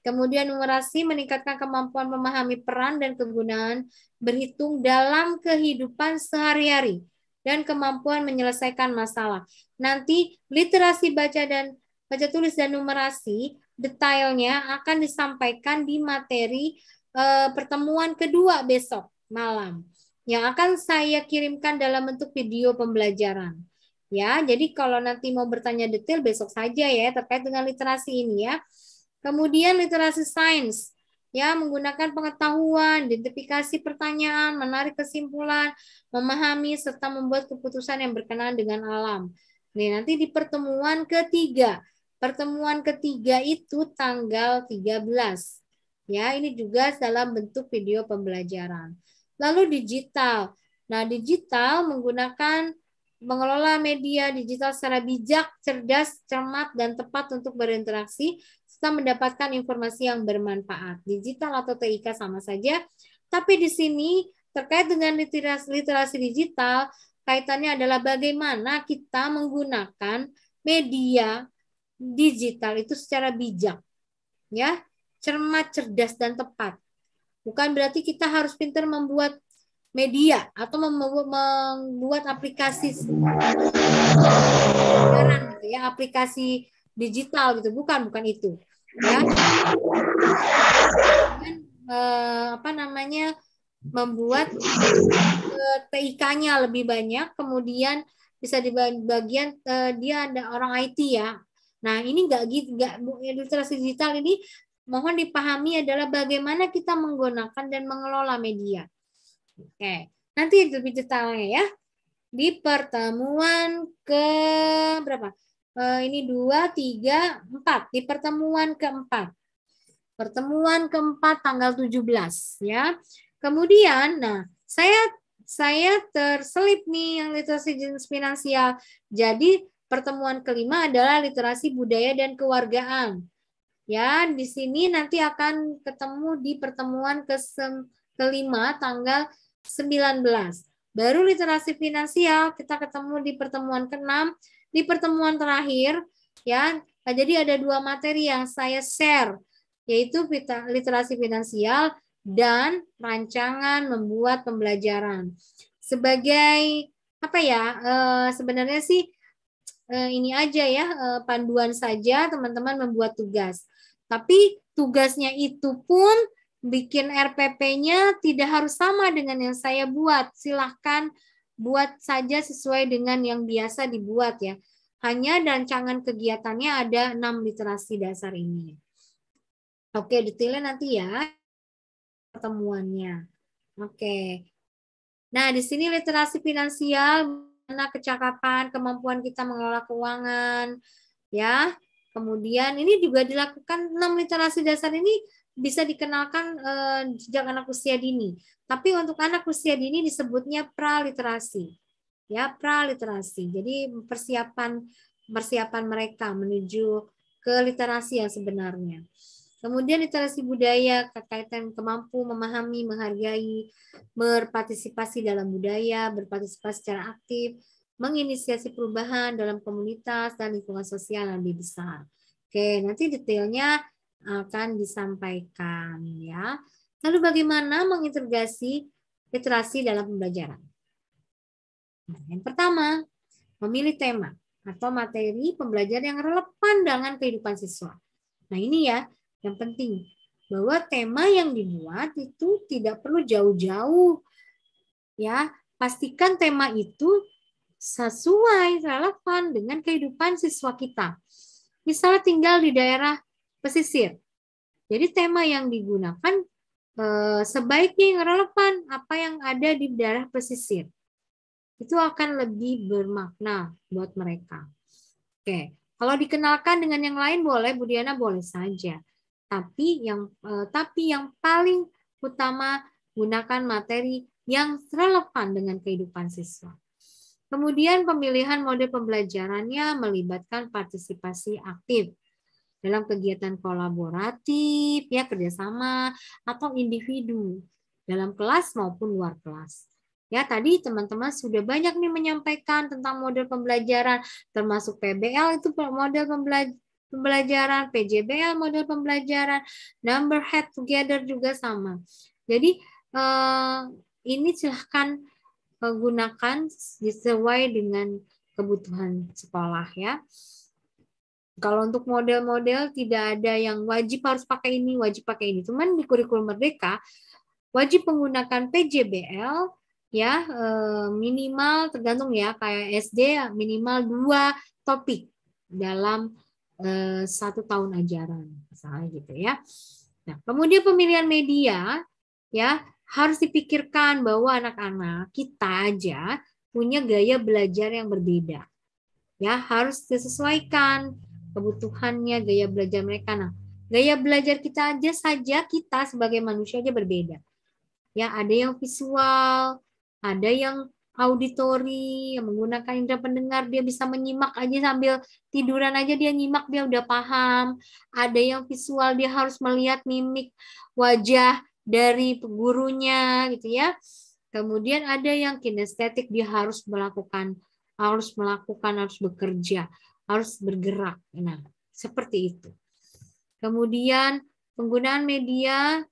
Kemudian numerasi meningkatkan kemampuan memahami peran dan kegunaan berhitung dalam kehidupan sehari-hari dan kemampuan menyelesaikan masalah. Nanti literasi baca dan baca tulis dan numerasi detailnya akan disampaikan di materi e, pertemuan kedua besok malam yang akan saya kirimkan dalam bentuk video pembelajaran. Ya, jadi kalau nanti mau bertanya detail besok saja ya terkait dengan literasi ini ya. Kemudian literasi sains, ya menggunakan pengetahuan, identifikasi pertanyaan, menarik kesimpulan, memahami serta membuat keputusan yang berkenaan dengan alam. Nih, nanti di pertemuan ketiga. Pertemuan ketiga itu tanggal 13. Ya, ini juga dalam bentuk video pembelajaran. Lalu digital. Nah, digital menggunakan mengelola media digital secara bijak, cerdas, cermat, dan tepat untuk berinteraksi kita mendapatkan informasi yang bermanfaat. Digital atau TIK sama saja, tapi di sini terkait dengan literasi, literasi digital, kaitannya adalah bagaimana kita menggunakan media digital itu secara bijak. Ya, cermat, cerdas dan tepat. Bukan berarti kita harus pintar membuat media atau membuat aplikasi gitu ya aplikasi digital gitu bukan bukan itu ya dan, iya. eh, apa namanya membuat eh, TIK-nya lebih banyak kemudian bisa di bagian eh, dia ada orang IT ya nah ini nggak gitu nggak literasi digital ini mohon dipahami adalah bagaimana kita menggunakan dan mengelola media oke nanti lebih detailnya ya di pertemuan ke berapa Eh, ini dua, tiga, empat di pertemuan keempat. Pertemuan keempat tanggal 17 ya. Kemudian, nah saya saya terselip nih yang literasi jenis finansial. Jadi pertemuan kelima adalah literasi budaya dan kewargaan. Ya, di sini nanti akan ketemu di pertemuan ke kelima tanggal 19. Baru literasi finansial kita ketemu di pertemuan keenam di pertemuan terakhir ya nah, jadi ada dua materi yang saya share yaitu literasi finansial dan rancangan membuat pembelajaran sebagai apa ya eh, sebenarnya sih eh, ini aja ya eh, panduan saja teman-teman membuat tugas tapi tugasnya itu pun bikin RPP-nya tidak harus sama dengan yang saya buat silahkan buat saja sesuai dengan yang biasa dibuat ya. Hanya rancangan kegiatannya ada enam literasi dasar ini. Oke, detailnya nanti ya pertemuannya. Oke. Nah, di sini literasi finansial, mana kecakapan, kemampuan kita mengelola keuangan, ya. Kemudian ini juga dilakukan enam literasi dasar ini bisa dikenalkan eh, sejak anak usia dini. Tapi untuk anak usia dini disebutnya praliterasi. Ya, praliterasi. Jadi persiapan persiapan mereka menuju ke literasi yang sebenarnya. Kemudian literasi budaya kaitan kemampu memahami, menghargai, berpartisipasi dalam budaya, berpartisipasi secara aktif, menginisiasi perubahan dalam komunitas dan lingkungan sosial yang lebih besar. Oke, nanti detailnya akan disampaikan ya. Lalu bagaimana mengintegrasi literasi dalam pembelajaran? Nah, yang pertama, memilih tema atau materi pembelajaran yang relevan dengan kehidupan siswa. Nah, ini ya yang penting bahwa tema yang dibuat itu tidak perlu jauh-jauh. Ya, pastikan tema itu sesuai relevan dengan kehidupan siswa kita. Misalnya tinggal di daerah pesisir. Jadi tema yang digunakan eh, sebaiknya yang relevan apa yang ada di daerah pesisir. Itu akan lebih bermakna buat mereka. Oke, kalau dikenalkan dengan yang lain boleh, Budiana boleh saja. Tapi yang eh, tapi yang paling utama gunakan materi yang relevan dengan kehidupan siswa. Kemudian pemilihan mode pembelajarannya melibatkan partisipasi aktif dalam kegiatan kolaboratif, ya kerjasama atau individu dalam kelas maupun luar kelas. Ya, tadi teman-teman sudah banyak nih menyampaikan tentang model pembelajaran, termasuk PBL itu model pembelajaran, PJBL model pembelajaran, number head together juga sama. Jadi eh, ini silahkan eh, gunakan sesuai dengan kebutuhan sekolah ya. Kalau untuk model-model tidak ada yang wajib harus pakai ini, wajib pakai ini. Cuman di kurikulum merdeka wajib menggunakan PJBL ya eh, minimal tergantung ya kayak SD minimal dua topik dalam eh, satu tahun ajaran misalnya gitu ya. Nah kemudian pemilihan media ya harus dipikirkan bahwa anak-anak kita aja punya gaya belajar yang berbeda ya harus disesuaikan kebutuhannya, gaya belajar mereka. Nah, gaya belajar kita aja saja kita sebagai manusia aja berbeda. Ya, ada yang visual, ada yang auditori yang menggunakan indera pendengar dia bisa menyimak aja sambil tiduran aja dia nyimak dia udah paham ada yang visual dia harus melihat mimik wajah dari gurunya gitu ya kemudian ada yang kinestetik dia harus melakukan harus melakukan harus bekerja harus bergerak. Nah, seperti itu. Kemudian penggunaan media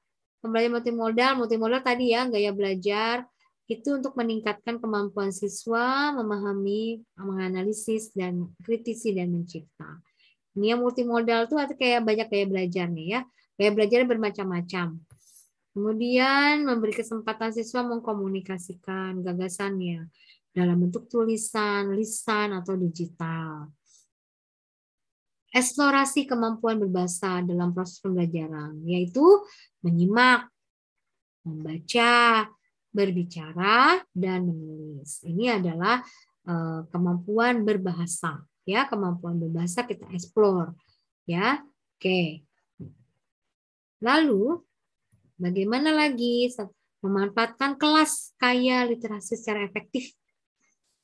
pembelajaran multimodal, multimodal tadi ya gaya belajar itu untuk meningkatkan kemampuan siswa memahami, menganalisis dan kritisi dan mencipta. Ini yang multimodal tuh ada kayak banyak gaya nih ya. Gaya belajar bermacam-macam. Kemudian memberi kesempatan siswa mengkomunikasikan gagasannya dalam bentuk tulisan, lisan atau digital eksplorasi kemampuan berbahasa dalam proses pembelajaran, yaitu menyimak, membaca, berbicara, dan menulis. Ini adalah eh, kemampuan berbahasa, ya kemampuan berbahasa kita eksplor, ya. Oke. Lalu bagaimana lagi memanfaatkan kelas kaya literasi secara efektif?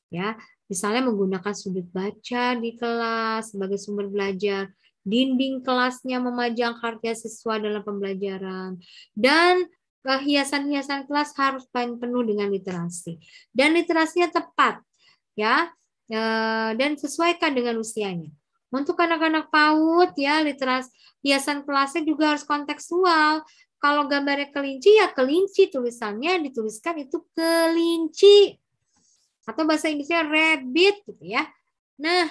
Ya, Misalnya menggunakan sudut baca di kelas sebagai sumber belajar, dinding kelasnya memajang karya siswa dalam pembelajaran, dan eh, hiasan-hiasan kelas harus penuh dengan literasi. Dan literasinya tepat, ya, eh, dan sesuaikan dengan usianya. Untuk anak-anak PAUD ya literasi hiasan kelasnya juga harus kontekstual. Kalau gambarnya kelinci ya kelinci tulisannya dituliskan itu kelinci atau bahasa Inggrisnya rabbit gitu ya. Nah,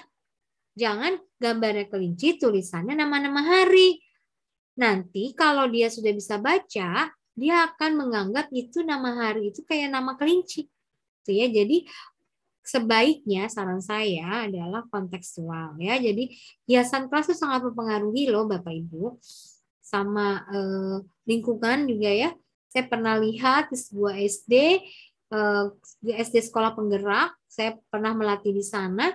jangan gambarnya kelinci, tulisannya nama-nama hari. Nanti kalau dia sudah bisa baca, dia akan menganggap itu nama hari itu kayak nama kelinci. Gitu ya. Jadi sebaiknya saran saya adalah kontekstual ya. Jadi hiasan kelas itu sangat mempengaruhi loh Bapak Ibu sama eh, lingkungan juga ya. Saya pernah lihat di sebuah SD Eh, di SD sekolah penggerak, saya pernah melatih di sana.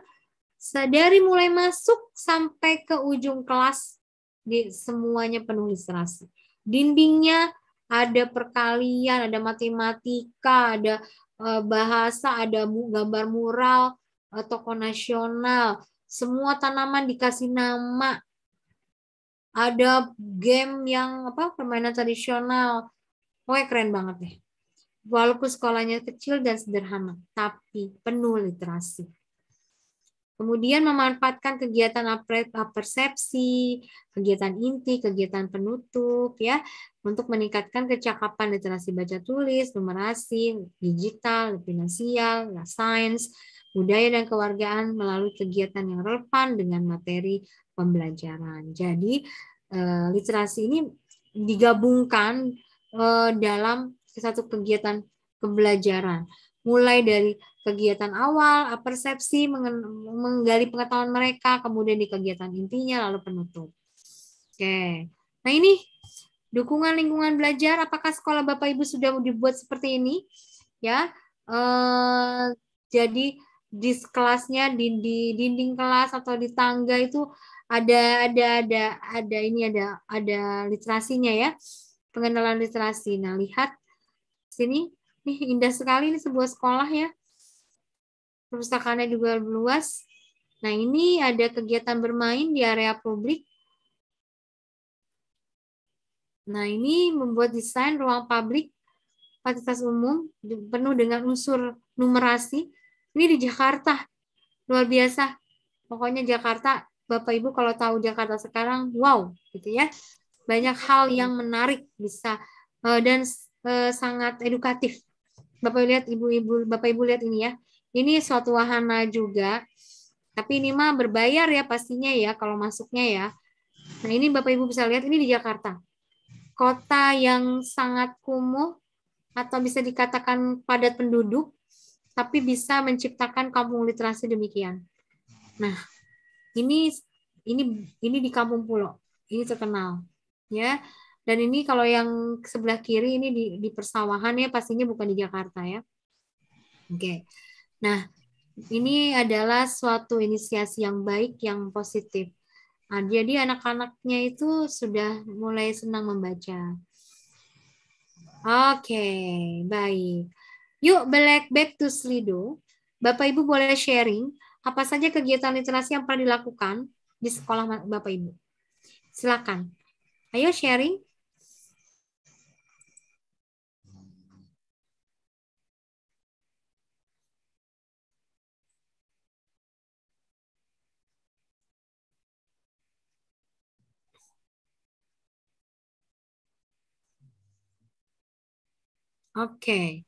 Dari mulai masuk sampai ke ujung kelas di semuanya penuh literasi. Dindingnya ada perkalian, ada matematika, ada eh, bahasa, ada gambar mural, eh, toko nasional, semua tanaman dikasih nama. Ada game yang apa permainan tradisional. Pokoknya keren banget deh. Walaupun sekolahnya kecil dan sederhana, tapi penuh literasi. Kemudian memanfaatkan kegiatan persepsi, kegiatan inti, kegiatan penutup ya untuk meningkatkan kecakapan literasi baca tulis, numerasi, digital, finansial, ya, sains, budaya dan kewargaan melalui kegiatan yang relevan dengan materi pembelajaran. Jadi eh, literasi ini digabungkan eh, dalam satu kegiatan pembelajaran. Mulai dari kegiatan awal, persepsi, menggali pengetahuan mereka, kemudian di kegiatan intinya, lalu penutup. Oke, nah ini dukungan lingkungan belajar. Apakah sekolah Bapak Ibu sudah dibuat seperti ini? Ya, eh, jadi di kelasnya di, di dinding kelas atau di tangga itu ada ada ada ada ini ada ada literasinya ya pengenalan literasi. Nah lihat sini. Nih indah sekali ini sebuah sekolah ya. Perpustakaannya juga luas. Nah ini ada kegiatan bermain di area publik. Nah ini membuat desain ruang publik fasilitas umum penuh dengan unsur numerasi. Ini di Jakarta. Luar biasa. Pokoknya Jakarta, Bapak Ibu kalau tahu Jakarta sekarang, wow gitu ya. Banyak hal yang menarik bisa eh, dan Eh, sangat edukatif. Bapak lihat ibu-ibu, Bapak Ibu lihat ini ya. Ini suatu wahana juga. Tapi ini mah berbayar ya pastinya ya kalau masuknya ya. Nah, ini Bapak Ibu bisa lihat ini di Jakarta. Kota yang sangat kumuh atau bisa dikatakan padat penduduk tapi bisa menciptakan kampung literasi demikian. Nah, ini ini ini di kampung pulau. Ini terkenal ya dan ini kalau yang sebelah kiri ini di, di persawahan ya pastinya bukan di Jakarta ya. Oke. Okay. Nah, ini adalah suatu inisiasi yang baik yang positif. Nah, jadi anak-anaknya itu sudah mulai senang membaca. Oke, okay, baik. Yuk black back to Slido. Bapak Ibu boleh sharing apa saja kegiatan literasi yang pernah dilakukan di sekolah Bapak Ibu. Silakan. Ayo sharing. Oke.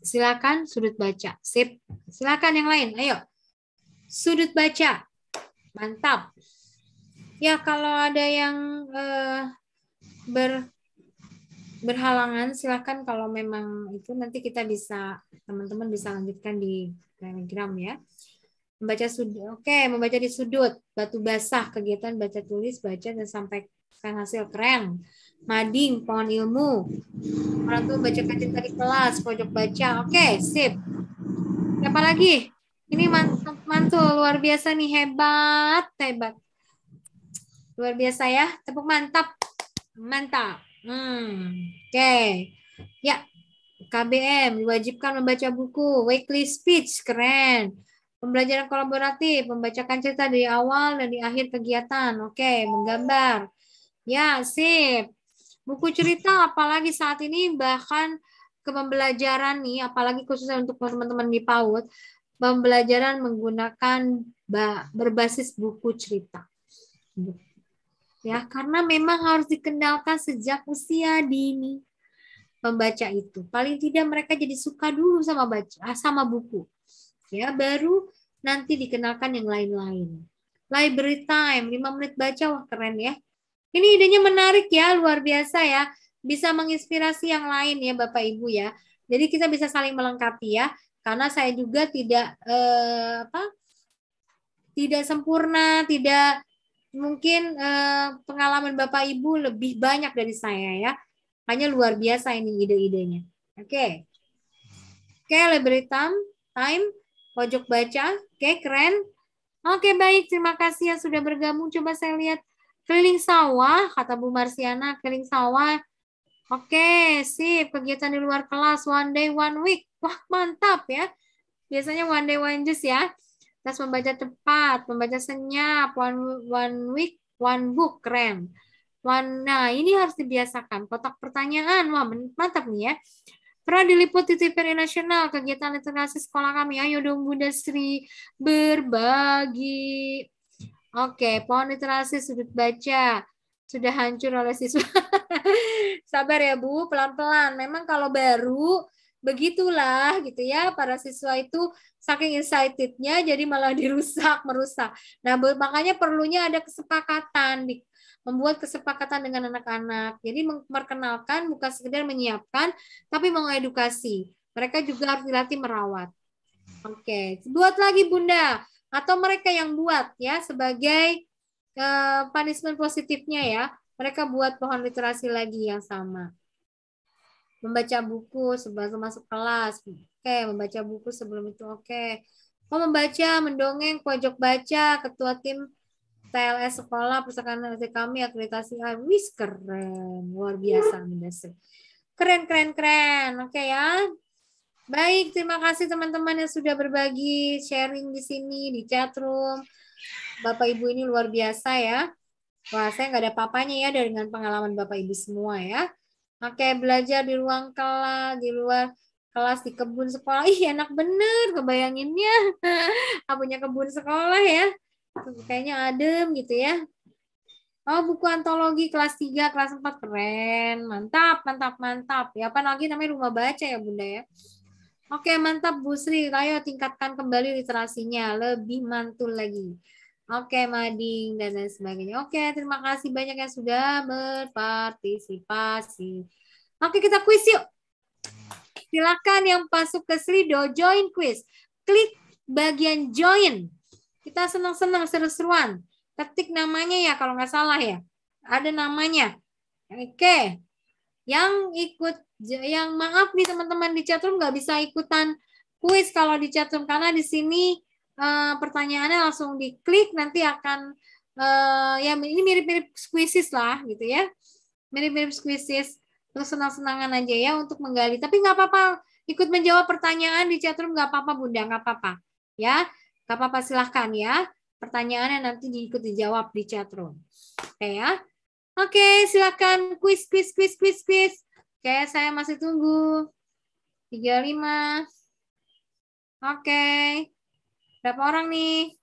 Silakan sudut baca. Sip. Silakan yang lain. Ayo. Sudut baca. Mantap. Ya, kalau ada yang eh, ber berhalangan silakan kalau memang itu nanti kita bisa teman-teman bisa lanjutkan di Telegram ya membaca sudut oke membaca di sudut batu basah kegiatan baca tulis baca dan sampaikan hasil keren mading, pohon ilmu. Orang tuh baca cerita di kelas, pojok baca. Oke, sip. Siapa lagi? Ini mantul, mantul, luar biasa nih, hebat, hebat. Luar biasa ya, tepuk mantap. Mantap. Hmm, Oke. Okay. Ya, KBM diwajibkan membaca buku, weekly speech, keren. Pembelajaran kolaboratif, membacakan cerita dari awal dan di akhir kegiatan. Oke, okay, menggambar. Ya, sip. Buku cerita apalagi saat ini bahkan ke pembelajaran nih, apalagi khususnya untuk teman-teman di PAUD, pembelajaran menggunakan berbasis buku cerita. Ya, karena memang harus dikenalkan sejak usia dini pembaca itu. Paling tidak mereka jadi suka dulu sama baca ah, sama buku. Ya, baru nanti dikenalkan yang lain-lain. Library time, 5 menit baca, wah keren ya. Ini idenya menarik ya, luar biasa ya. Bisa menginspirasi yang lain ya Bapak Ibu ya. Jadi kita bisa saling melengkapi ya. Karena saya juga tidak eh, apa? tidak sempurna, tidak mungkin eh, pengalaman Bapak Ibu lebih banyak dari saya ya. Hanya luar biasa ini ide-idenya. Oke. Okay. Oke, okay, Liberitam, time, pojok baca. Oke, okay, keren. Oke, okay, baik. Terima kasih yang sudah bergabung. Coba saya lihat Keliling sawah, kata Bu Marsiana, keliling sawah. Oke, sip. Kegiatan di luar kelas, one day, one week. Wah, mantap ya. Biasanya one day, one just ya. Tes membaca tepat, membaca senyap, one, one week, one book. Keren. One, nah, ini harus dibiasakan. Kotak pertanyaan. Wah, mantap nih ya. Pernah diliput di TV nasional, kegiatan literasi sekolah kami. Ayo dong Bunda Sri berbagi Oke, okay, pohon literasi sudut baca sudah hancur oleh siswa. Sabar ya Bu, pelan-pelan. Memang kalau baru begitulah gitu ya para siswa itu saking excitednya jadi malah dirusak merusak nah makanya perlunya ada kesepakatan di membuat kesepakatan dengan anak-anak jadi memperkenalkan bukan sekedar menyiapkan tapi mengedukasi mereka juga harus dilatih merawat oke buat lagi bunda atau mereka yang buat ya sebagai eh, punishment positifnya ya mereka buat pohon literasi lagi yang sama membaca buku sebelum masuk kelas oke okay. membaca buku sebelum itu oke okay. oh membaca mendongeng pojok baca ketua tim TLS sekolah perusahaan kami akreditasi wis keren luar biasa mendasar keren keren keren oke okay, ya Baik, terima kasih teman-teman yang sudah berbagi sharing di sini di chat room. Bapak Ibu ini luar biasa ya. Wah, saya nggak ada papanya ya dengan pengalaman Bapak Ibu semua ya. Oke, belajar di ruang kelas, di luar kelas di kebun sekolah. Ih, enak bener kebayanginnya. ah, punya kebun sekolah ya. Kayaknya adem gitu ya. Oh, buku antologi kelas 3, kelas 4. Keren. Mantap, mantap, mantap. Ya, apa lagi namanya rumah baca ya, Bunda ya. Oke, mantap Bu Sri. Ayo tingkatkan kembali literasinya, lebih mantul lagi. Oke, mading dan lain sebagainya. Oke, terima kasih banyak yang sudah berpartisipasi. Oke, kita kuis yuk. Silakan yang masuk ke Srido join quiz. Klik bagian join. Kita senang-senang seru-seruan. Ketik namanya ya kalau nggak salah ya. Ada namanya. Oke. Yang ikut yang maaf nih teman-teman di chatroom nggak bisa ikutan kuis kalau di chatroom karena di sini uh, pertanyaannya langsung diklik nanti akan uh, ya ini mirip-mirip squishes lah gitu ya mirip-mirip squishes terus senang-senangan aja ya untuk menggali tapi nggak apa-apa ikut menjawab pertanyaan di chatroom nggak apa-apa bunda nggak apa-apa ya nggak apa-apa silahkan ya pertanyaannya nanti diikut dijawab di chatroom oke ya oke silahkan kuis kuis kuis kuis kuis Oke, saya masih tunggu. 35. Oke. Berapa orang nih?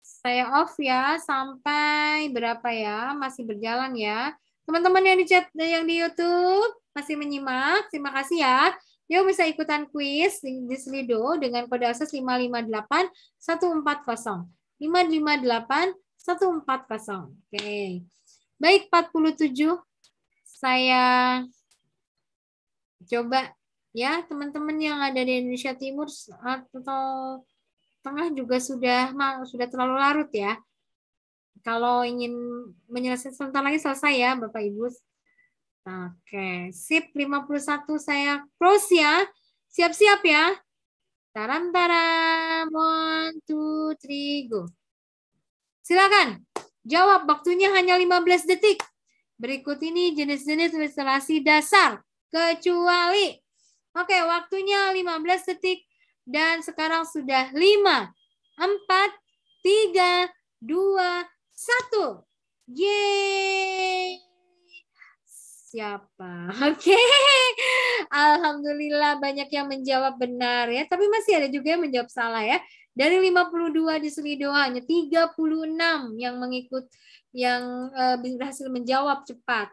Saya off ya sampai berapa ya? Masih berjalan ya. Teman-teman yang di chat yang di YouTube masih menyimak, terima kasih ya. Yuk bisa ikutan kuis di, Slido dengan kode akses 140. 558 140. Oke. Baik 47 saya coba ya teman-teman yang ada di Indonesia Timur atau Tengah juga sudah sudah terlalu larut ya. Kalau ingin menyelesaikan sebentar lagi selesai ya Bapak Ibu. Oke, sip 51 saya close ya. Siap-siap ya. Taram taram one two three go. Silakan. Jawab waktunya hanya 15 detik. Berikut ini jenis-jenis literasi dasar kecuali. Oke, waktunya 15 detik dan sekarang sudah 5, 4, 3, 2, 1. Yeay! Siapa? Oke. Alhamdulillah banyak yang menjawab benar ya, tapi masih ada juga yang menjawab salah ya. Dari 52 di Selido hanya 36 yang mengikut yang eh, berhasil menjawab cepat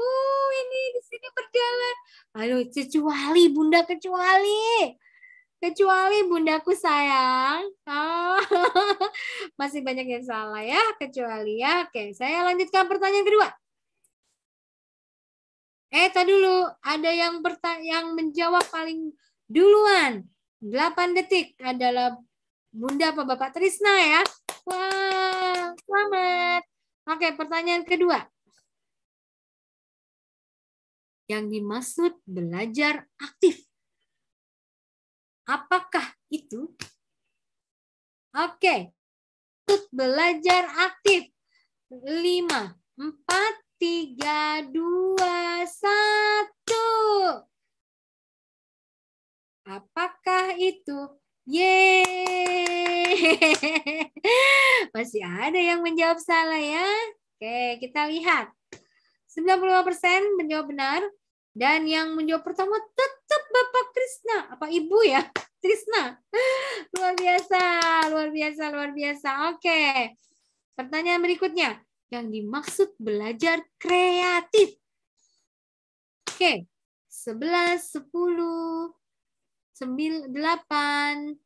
uh ini di sini berjalan. Aduh, kecuali bunda kecuali. Kecuali bundaku sayang. Oh, masih banyak yang salah ya, kecuali ya. Oke, saya lanjutkan pertanyaan kedua. Eh, tadi dulu. Ada yang bertanya yang menjawab paling duluan. 8 detik adalah Bunda apa Bapak Trisna ya. Wah, selamat. Oke, pertanyaan kedua yang dimaksud belajar aktif. Apakah itu? Oke, okay. belajar aktif. lima empat tiga dua satu, Apakah itu? Yeay! Masih ada yang menjawab salah ya? Oke, kita lihat. 95% menjawab benar, dan yang menjawab pertama tetap Bapak Krisna, apa Ibu ya? Krisna. Luar biasa, luar biasa, luar biasa. Oke. Pertanyaan berikutnya, yang dimaksud belajar kreatif. Oke. 11, 10, 9, 8,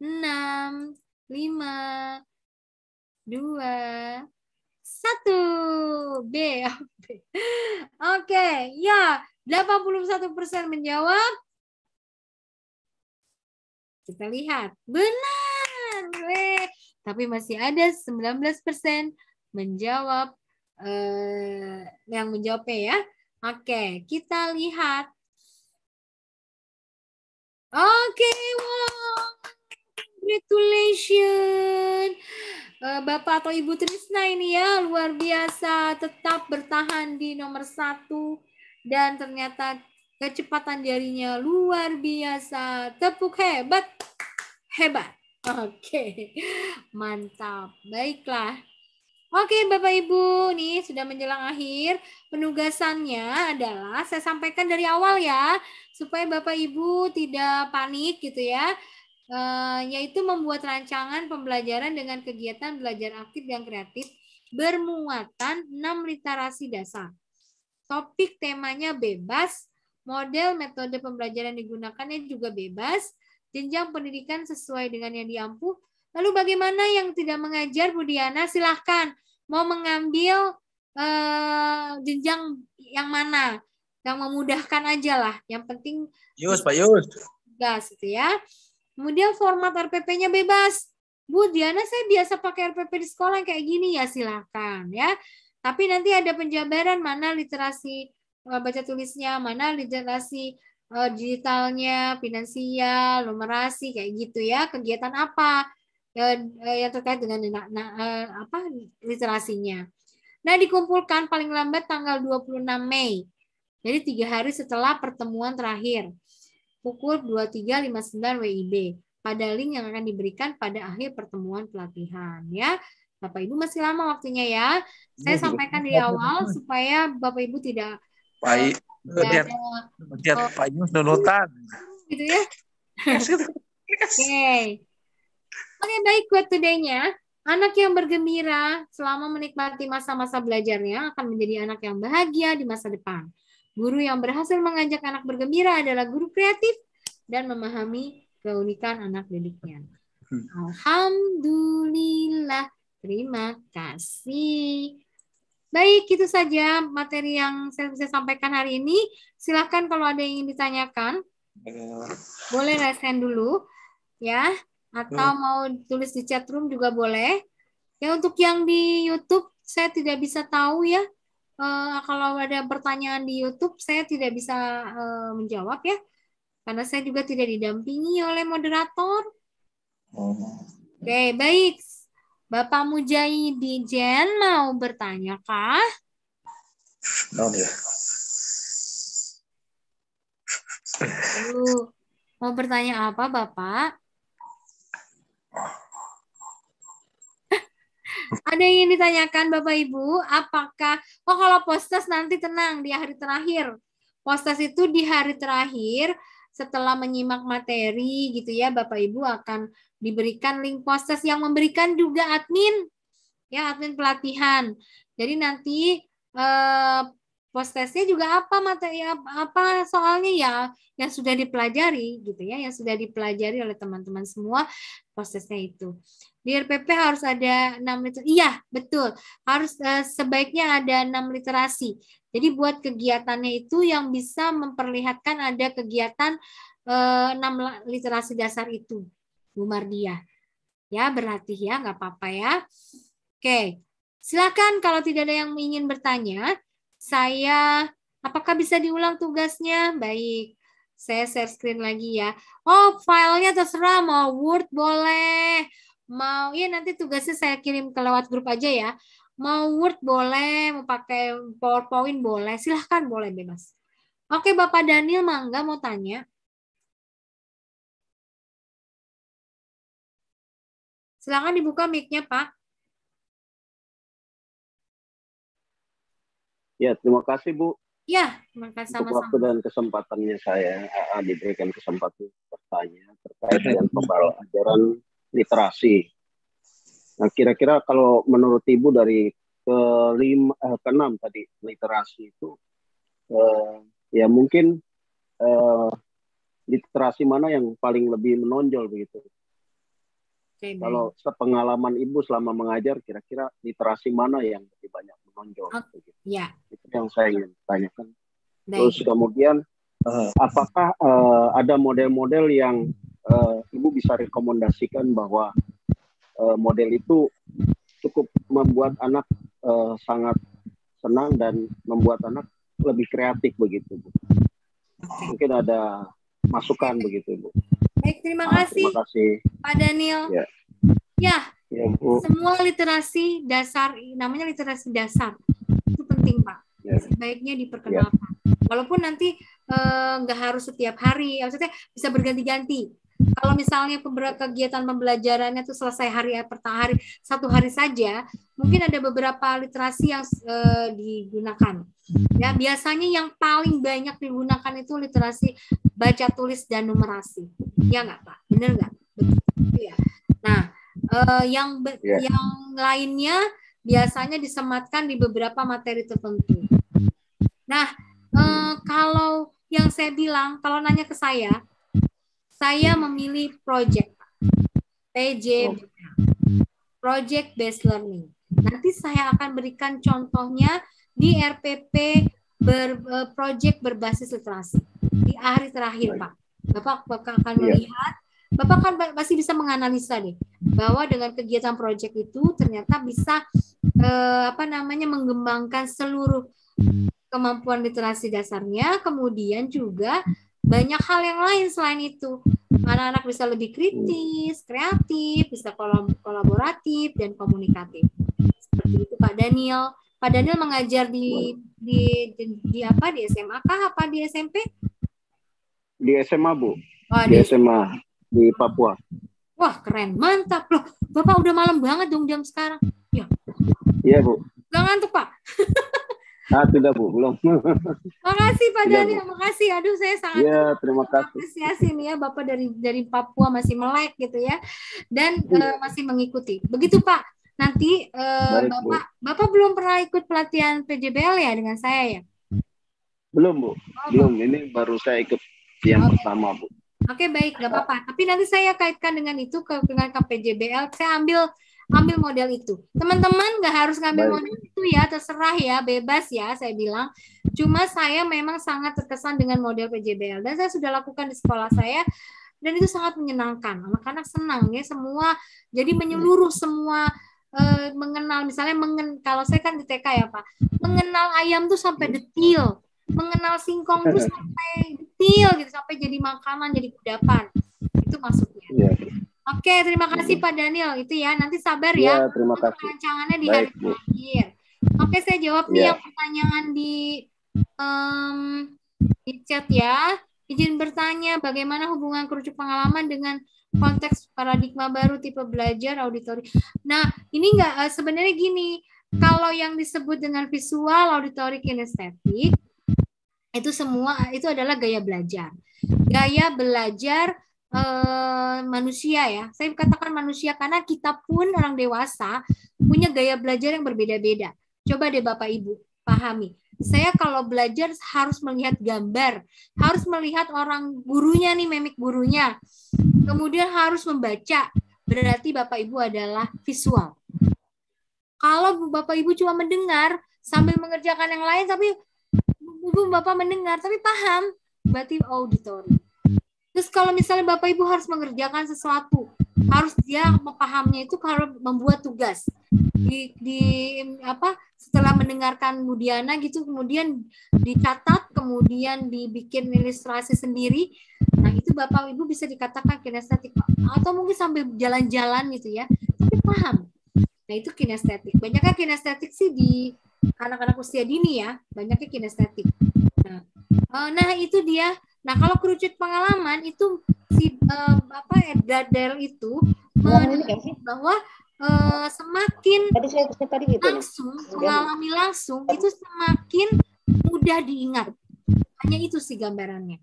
6, 5, 2, satu B. Oke, okay. ya 81 persen menjawab. Kita lihat, benar. We. Tapi masih ada 19 persen menjawab eh, yang menjawab ya. Oke, okay. kita lihat. Oke, okay, wow. Congratulations. Eh, Bapak atau Ibu Trisna ini ya luar biasa tetap bertahan di nomor satu dan ternyata kecepatan jarinya luar biasa tepuk hebat hebat oke mantap baiklah Oke Bapak Ibu, nih sudah menjelang akhir. Penugasannya adalah saya sampaikan dari awal ya, supaya Bapak Ibu tidak panik gitu ya. Eh, yaitu membuat rancangan pembelajaran dengan kegiatan belajar aktif dan kreatif bermuatan enam literasi dasar. Topik temanya bebas, model metode pembelajaran digunakannya juga bebas, jenjang pendidikan sesuai dengan yang diampu. Lalu bagaimana yang tidak mengajar Budiana Silahkan mau mengambil eh, jenjang yang mana? Yang memudahkan aja lah. Yang penting. Yus, Pak Yus. Gas, gitu ya. Kemudian format RPP-nya bebas. Bu Diana saya biasa pakai RPP di sekolah kayak gini ya silakan ya. Tapi nanti ada penjabaran mana literasi eh, baca tulisnya, mana literasi eh, digitalnya, finansial, numerasi kayak gitu ya. Kegiatan apa eh, yang terkait dengan apa literasinya. Nah dikumpulkan paling lambat tanggal 26 Mei. Jadi tiga hari setelah pertemuan terakhir pukul 23.59 WIB pada link yang akan diberikan pada akhir pertemuan pelatihan ya. Bapak Ibu masih lama waktunya ya. Saya iya, iya. sampaikan di awal iya, supaya Bapak Ibu tidak baik eh, lihat lihat oh, Pak nonton Gitu ya. Gitu. Oke. Okay. Oke okay, baik buat today-nya. Anak yang bergembira selama menikmati masa-masa belajarnya akan menjadi anak yang bahagia di masa depan. Guru yang berhasil mengajak anak bergembira adalah guru kreatif dan memahami keunikan anak didiknya. Hmm. Alhamdulillah. Terima kasih. Baik, itu saja materi yang saya bisa sampaikan hari ini. Silahkan kalau ada yang ingin ditanyakan. Boleh resen dulu. Ya, atau hmm. mau tulis di chat room juga boleh. Ya, untuk yang di YouTube saya tidak bisa tahu ya uh, kalau ada pertanyaan di YouTube saya tidak bisa uh, menjawab ya karena saya juga tidak didampingi oleh moderator. Oh. Oke, baik. Bapak Mujai di Jen mau bertanya kah? No, ya. Lalu, mau bertanya apa Bapak? Ada yang ditanyakan Bapak Ibu, apakah oh kalau postes nanti tenang di hari terakhir. Postes itu di hari terakhir setelah menyimak materi gitu ya Bapak Ibu akan diberikan link postes yang memberikan juga admin ya admin pelatihan. Jadi nanti eh, post juga apa materi apa soalnya ya yang sudah dipelajari gitu ya yang sudah dipelajari oleh teman-teman semua prosesnya itu di RPP harus ada enam liter iya betul harus uh, sebaiknya ada enam literasi jadi buat kegiatannya itu yang bisa memperlihatkan ada kegiatan eh, enam literasi dasar itu Bu Mardia ya berlatih ya nggak apa-apa ya oke silakan kalau tidak ada yang ingin bertanya saya apakah bisa diulang tugasnya? Baik. Saya share screen lagi ya. Oh, filenya terserah mau Word boleh, mau ya nanti tugasnya saya kirim ke lewat grup aja ya. Mau Word boleh, mau pakai PowerPoint boleh, silahkan boleh bebas. Oke, Bapak Daniel Mangga mau tanya. Silahkan dibuka micnya Pak. Ya, terima kasih Bu. Ya, terima kasih sama-sama. waktu dan kesempatannya saya eh, AA diberikan kesempatan bertanya terkait dengan ajaran literasi. Nah, kira-kira kalau menurut Ibu dari kelima eh, keenam tadi literasi itu eh, ya mungkin eh, literasi mana yang paling lebih menonjol begitu? kalau sepengalaman Ibu selama mengajar kira-kira literasi mana yang lebih banyak menonjol. Okay. Ah, gitu. Yeah. Itu yang saya ingin tanyakan. Baik. Terus kemudian uh, apakah uh, ada model-model yang uh, ibu bisa rekomendasikan bahwa uh, model itu cukup membuat anak uh, sangat senang dan membuat anak lebih kreatif begitu bu. Okay. Mungkin ada masukan begitu bu. Baik terima ah, kasih. Terima kasih. Pak Daniel. Ya. ya Ya, Semua literasi dasar, namanya literasi dasar, itu penting Pak. Ya. Sebaiknya diperkenalkan. Ya. Walaupun nanti eh, nggak eh, harus setiap hari, maksudnya bisa berganti-ganti. Kalau misalnya kegiatan pembelajarannya itu selesai hari eh, pertama hari satu hari saja, mungkin ada beberapa literasi yang eh, digunakan. Ya biasanya yang paling banyak digunakan itu literasi baca tulis dan numerasi. Ya nggak pak, benar nggak? Betul, ya. Uh, yang yeah. yang lainnya biasanya disematkan di beberapa materi tertentu. Nah, uh, kalau yang saya bilang, kalau nanya ke saya, saya memilih project PJB, oh. project based learning. Nanti saya akan berikan contohnya di RPP ber, eh, project berbasis literasi di hari terakhir, Pak. Bapak, Bapak akan iya. melihat Bapak kan pasti bisa menganalisa nih bahwa dengan kegiatan proyek itu ternyata bisa eh, apa namanya mengembangkan seluruh kemampuan literasi dasarnya, kemudian juga banyak hal yang lain selain itu. Anak-anak bisa lebih kritis, kreatif, bisa kolaboratif dan komunikatif. Seperti itu Pak Daniel. Pak Daniel mengajar di di, di, di apa di SMA kah apa di SMP? Di SMA, Bu. Oh, di, di SMA di Papua. Wah keren, mantap loh. Bapak udah malam banget dong jam sekarang. Ya. Iya bu. Gak ngantuk pak? ah tidak bu, belum. makasih Pak tidak, bu. makasih. Aduh saya sangat ya, terima kasih. apresiasi nih ya Bapak dari dari Papua masih melek gitu ya dan ya. Uh, masih mengikuti. Begitu Pak. Nanti uh, Baik, Bapak Bapak belum pernah ikut pelatihan PJBL ya dengan saya ya? Belum bu, oh, belum. Bu. Ini baru saya ikut yang okay. pertama bu. Oke okay, baik, nggak apa-apa. Tapi nanti saya kaitkan dengan itu ke dengan KPJBL. Saya ambil ambil model itu. Teman-teman nggak harus ngambil baik. model itu ya, terserah ya, bebas ya. Saya bilang. Cuma saya memang sangat terkesan dengan model PJBL dan saya sudah lakukan di sekolah saya dan itu sangat menyenangkan. Anak-anak senang ya semua. Jadi menyeluruh semua eh, mengenal misalnya mengen kalau saya kan di TK ya Pak, mengenal ayam tuh sampai iya. detil mengenal singkong itu sampai detail gitu sampai jadi makanan jadi kudapan itu maksudnya yeah. oke terima kasih yeah. Pak Daniel itu ya nanti sabar ya, ya terima kasih rancangannya di Baik, terakhir oke saya jawab yeah. nih iya. yang pertanyaan di um, di chat ya izin bertanya bagaimana hubungan kerucut pengalaman dengan konteks paradigma baru tipe belajar auditori nah ini enggak eh, sebenarnya gini kalau yang disebut dengan visual auditori kinestetik itu semua itu adalah gaya belajar gaya belajar uh, manusia ya saya katakan manusia karena kita pun orang dewasa punya gaya belajar yang berbeda-beda coba deh bapak ibu pahami saya kalau belajar harus melihat gambar harus melihat orang gurunya nih mimik gurunya kemudian harus membaca berarti bapak ibu adalah visual kalau bapak ibu cuma mendengar sambil mengerjakan yang lain tapi Ibu Bapak mendengar tapi paham, berarti auditori. Oh, gitu. Terus kalau misalnya Bapak Ibu harus mengerjakan sesuatu, harus dia memahamnya itu kalau membuat tugas. Di, di apa setelah mendengarkan Budiana gitu kemudian dicatat kemudian dibikin ilustrasi sendiri nah itu bapak ibu bisa dikatakan kinestetik atau mungkin sambil jalan-jalan gitu ya tapi paham nah itu kinestetik banyaknya kan kinestetik sih di anak-anak usia dini ya banyaknya kinestetik. Nah, eh, nah itu dia. Nah kalau kerucut pengalaman itu si uh, apa Edadel itu menunjukkan bahwa uh, semakin tadi saya, tadi gitu, langsung ya. mengalami langsung itu semakin mudah diingat. Hanya itu sih gambarannya.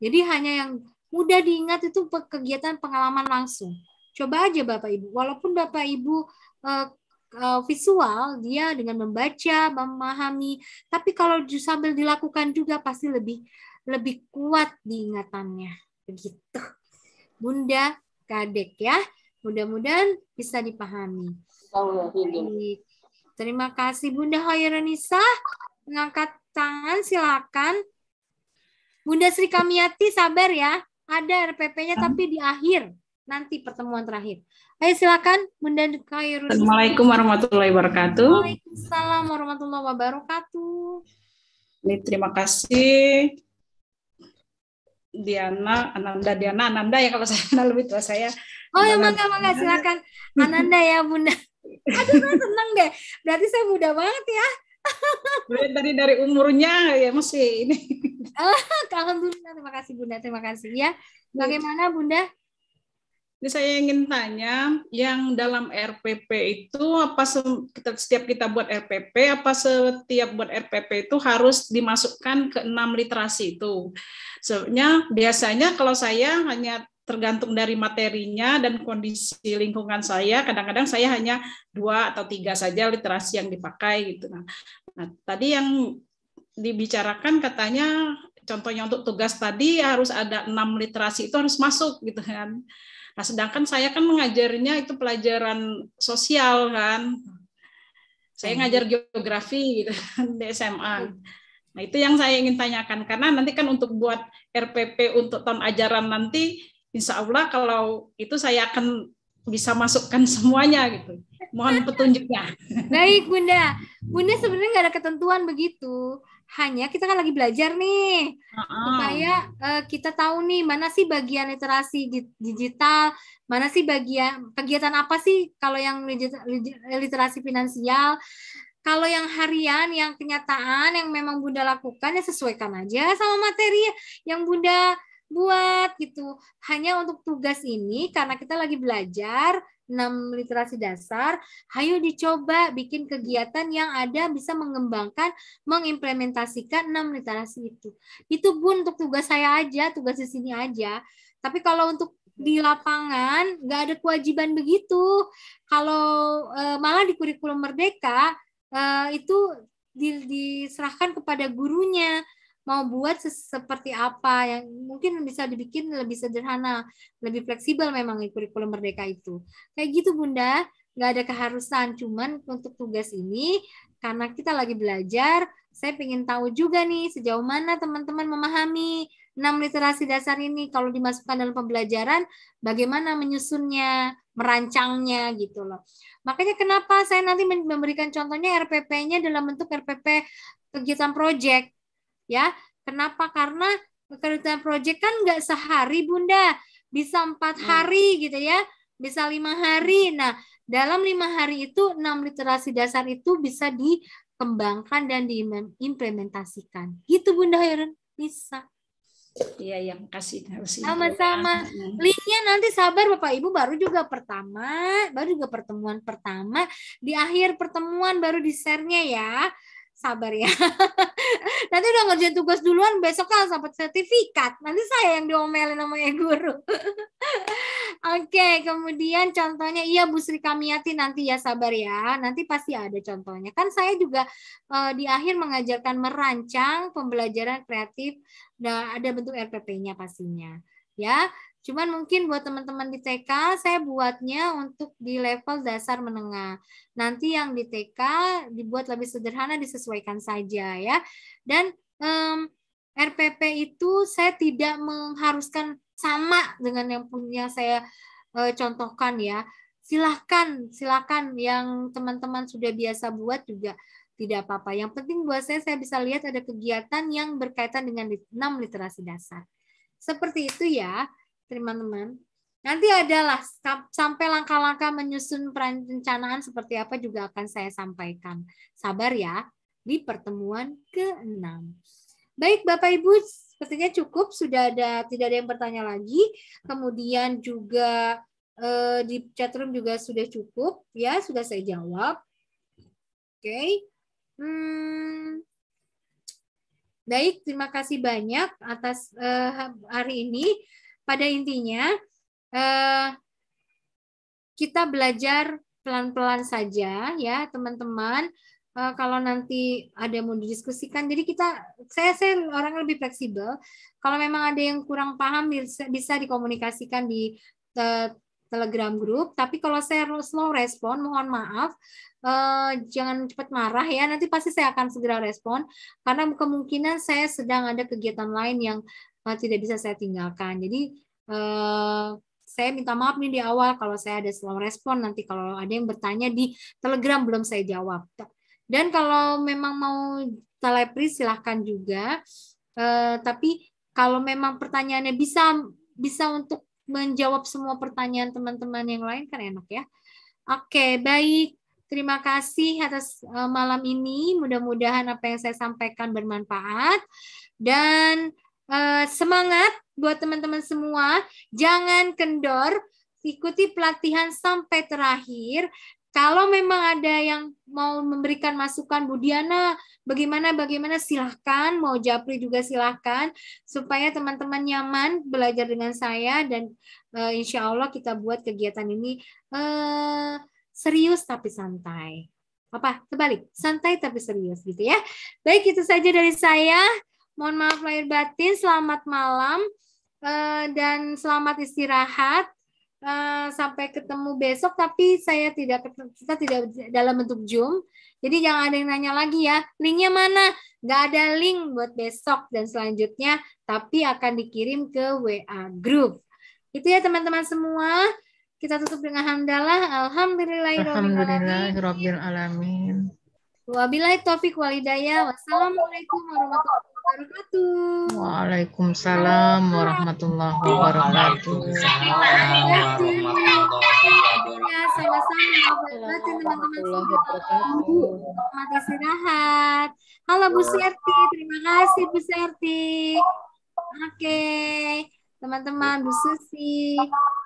Jadi hanya yang mudah diingat itu kegiatan pengalaman langsung. Coba aja Bapak Ibu, walaupun Bapak Ibu uh, Eh, visual dia dengan membaca memahami tapi kalau sambil dilakukan juga pasti lebih lebih kuat diingatannya begitu bunda kadek ya mudah-mudahan bisa dipahami terima kasih bunda Hoyeronisa mengangkat tangan silakan bunda Sri Kamiyati sabar ya ada RPP-nya tapi di akhir nanti pertemuan terakhir. Ayo silakan Bunda Khairul. Assalamualaikum warahmatullahi wabarakatuh. Waalaikumsalam warahmatullahi wabarakatuh. Ini terima kasih Diana Ananda Diana Ananda ya kalau saya lebih tua saya. Oh ya mangga mangga silakan Ananda ya Bunda. Aduh saya seneng deh. Berarti saya muda banget ya. dari dari umurnya ya masih ini. Alhamdulillah terima kasih Bunda terima kasih ya. Iya. Bagaimana Bunda ini saya ingin tanya, yang dalam RPP itu apa kita, setiap kita buat RPP, apa setiap buat RPP itu harus dimasukkan ke enam literasi itu? Sebenarnya biasanya kalau saya hanya tergantung dari materinya dan kondisi lingkungan saya. Kadang-kadang saya hanya dua atau tiga saja literasi yang dipakai gitu. Nah, nah tadi yang dibicarakan katanya contohnya untuk tugas tadi harus ada enam literasi itu harus masuk gitu kan. Nah, sedangkan saya kan mengajarnya itu pelajaran sosial kan. Saya hmm. ngajar geografi gitu kan, di SMA. Hmm. Nah, itu yang saya ingin tanyakan karena nanti kan untuk buat RPP untuk tahun ajaran nanti insya Allah kalau itu saya akan bisa masukkan semuanya gitu. Mohon petunjuknya. Baik Bunda. Bunda sebenarnya nggak ada ketentuan begitu hanya kita kan lagi belajar nih uh-uh. supaya uh, kita tahu nih mana sih bagian literasi digital mana sih bagian kegiatan apa sih kalau yang literasi finansial kalau yang harian, yang kenyataan, yang memang Bunda lakukan, ya sesuaikan aja sama materi yang Bunda buat gitu. Hanya untuk tugas ini, karena kita lagi belajar, 6 literasi dasar, hayo dicoba bikin kegiatan yang ada bisa mengembangkan, mengimplementasikan 6 literasi itu. Itu pun untuk tugas saya aja, tugas di sini aja. Tapi kalau untuk di lapangan nggak ada kewajiban begitu. Kalau e, malah di kurikulum merdeka e, itu di, diserahkan kepada gurunya mau buat seperti apa yang mungkin bisa dibikin lebih sederhana, lebih fleksibel memang kurikulum merdeka itu. Kayak gitu Bunda, nggak ada keharusan, cuman untuk tugas ini karena kita lagi belajar, saya ingin tahu juga nih sejauh mana teman-teman memahami enam literasi dasar ini kalau dimasukkan dalam pembelajaran bagaimana menyusunnya, merancangnya gitu loh. Makanya kenapa saya nanti memberikan contohnya RPP-nya dalam bentuk RPP kegiatan proyek ya. Kenapa? Karena kerjaan proyek kan nggak sehari, Bunda. Bisa empat hmm. hari gitu ya, bisa lima hari. Nah, dalam lima hari itu enam literasi dasar itu bisa dikembangkan dan diimplementasikan. Gitu, Bunda Heron. Bisa. Iya, yang kasih harus sama-sama. Hmm. Linknya nanti sabar Bapak Ibu baru juga pertama, baru juga pertemuan pertama di akhir pertemuan baru di share-nya ya sabar ya. Nanti udah ngerjain tugas duluan, Besok kan harus dapat sertifikat. Nanti saya yang diomelin sama ya guru. Oke, okay, kemudian contohnya iya Bu Sri Kamiati nanti ya sabar ya. Nanti pasti ada contohnya. Kan saya juga uh, di akhir mengajarkan merancang pembelajaran kreatif nah, ada bentuk RPP-nya pastinya. Ya, Cuman mungkin buat teman-teman di TK, saya buatnya untuk di level dasar menengah. Nanti yang di TK dibuat lebih sederhana, disesuaikan saja ya. Dan um, RPP itu saya tidak mengharuskan sama dengan yang punya saya uh, contohkan ya. Silahkan, silahkan yang teman-teman sudah biasa buat juga tidak apa-apa. Yang penting buat saya, saya bisa lihat ada kegiatan yang berkaitan dengan 6 literasi dasar. Seperti itu ya teman-teman. Nanti adalah sampai langkah-langkah menyusun perencanaan seperti apa juga akan saya sampaikan. Sabar ya di pertemuan ke-6. Baik Bapak Ibu, sepertinya cukup sudah ada tidak ada yang bertanya lagi. Kemudian juga eh, di chatroom juga sudah cukup ya, sudah saya jawab. Oke. Okay. Hmm. Baik, terima kasih banyak atas eh, hari ini pada intinya eh, kita belajar pelan-pelan saja ya teman-teman eh, kalau nanti ada mau didiskusikan jadi kita saya saya orang lebih fleksibel kalau memang ada yang kurang paham bisa, dikomunikasikan di eh, Telegram grup. tapi kalau saya slow respon mohon maaf uh, jangan cepat marah ya nanti pasti saya akan segera respon karena kemungkinan saya sedang ada kegiatan lain yang Eh, tidak bisa saya tinggalkan. Jadi eh, saya minta maaf nih di awal kalau saya ada slow respon nanti kalau ada yang bertanya di Telegram belum saya jawab. Dan kalau memang mau telepri silahkan juga. Eh, tapi kalau memang pertanyaannya bisa bisa untuk menjawab semua pertanyaan teman-teman yang lain kan enak ya. Oke, baik. Terima kasih atas eh, malam ini. Mudah-mudahan apa yang saya sampaikan bermanfaat. Dan Eh, semangat buat teman-teman semua. Jangan kendor, ikuti pelatihan sampai terakhir. Kalau memang ada yang mau memberikan masukan Bu Diana, bagaimana bagaimana silahkan, mau Japri juga silahkan, supaya teman-teman nyaman belajar dengan saya dan uh, insya Allah kita buat kegiatan ini uh, serius tapi santai. Apa Kebalik, Santai tapi serius gitu ya. Baik itu saja dari saya. Mohon maaf lahir batin, selamat malam eh, dan selamat istirahat. Eh, sampai ketemu besok, tapi saya tidak kita tidak dalam bentuk Zoom. Jadi jangan ada yang nanya lagi ya, linknya mana? Nggak ada link buat besok dan selanjutnya, tapi akan dikirim ke WA group. Itu ya teman-teman semua. Kita tutup dengan hamdalah. Alhamdulillahirrahmanirrahim. Wabillahi taufiq walidaya. Wassalamualaikum warahmatullahi wabarakatuh wabarakatuh. Waalaikumsalam warahmatullahi wabarakatuh. Selamat istirahat. Halo Bu Serti, terima kasih Bu Serti. Oke, teman-teman Bu Susi.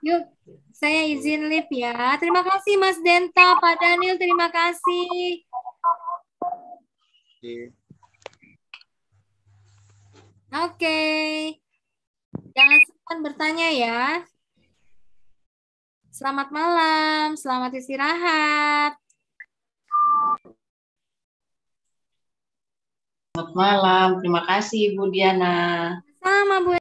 Yuk, saya izin live ya. Terima kasih Mas Denta, Pak Daniel, terima kasih. Terima kasih. Oke. Okay. Jangan sungkan bertanya ya. Selamat malam, selamat istirahat. Selamat malam, terima kasih Bu Diana. Sama Bu.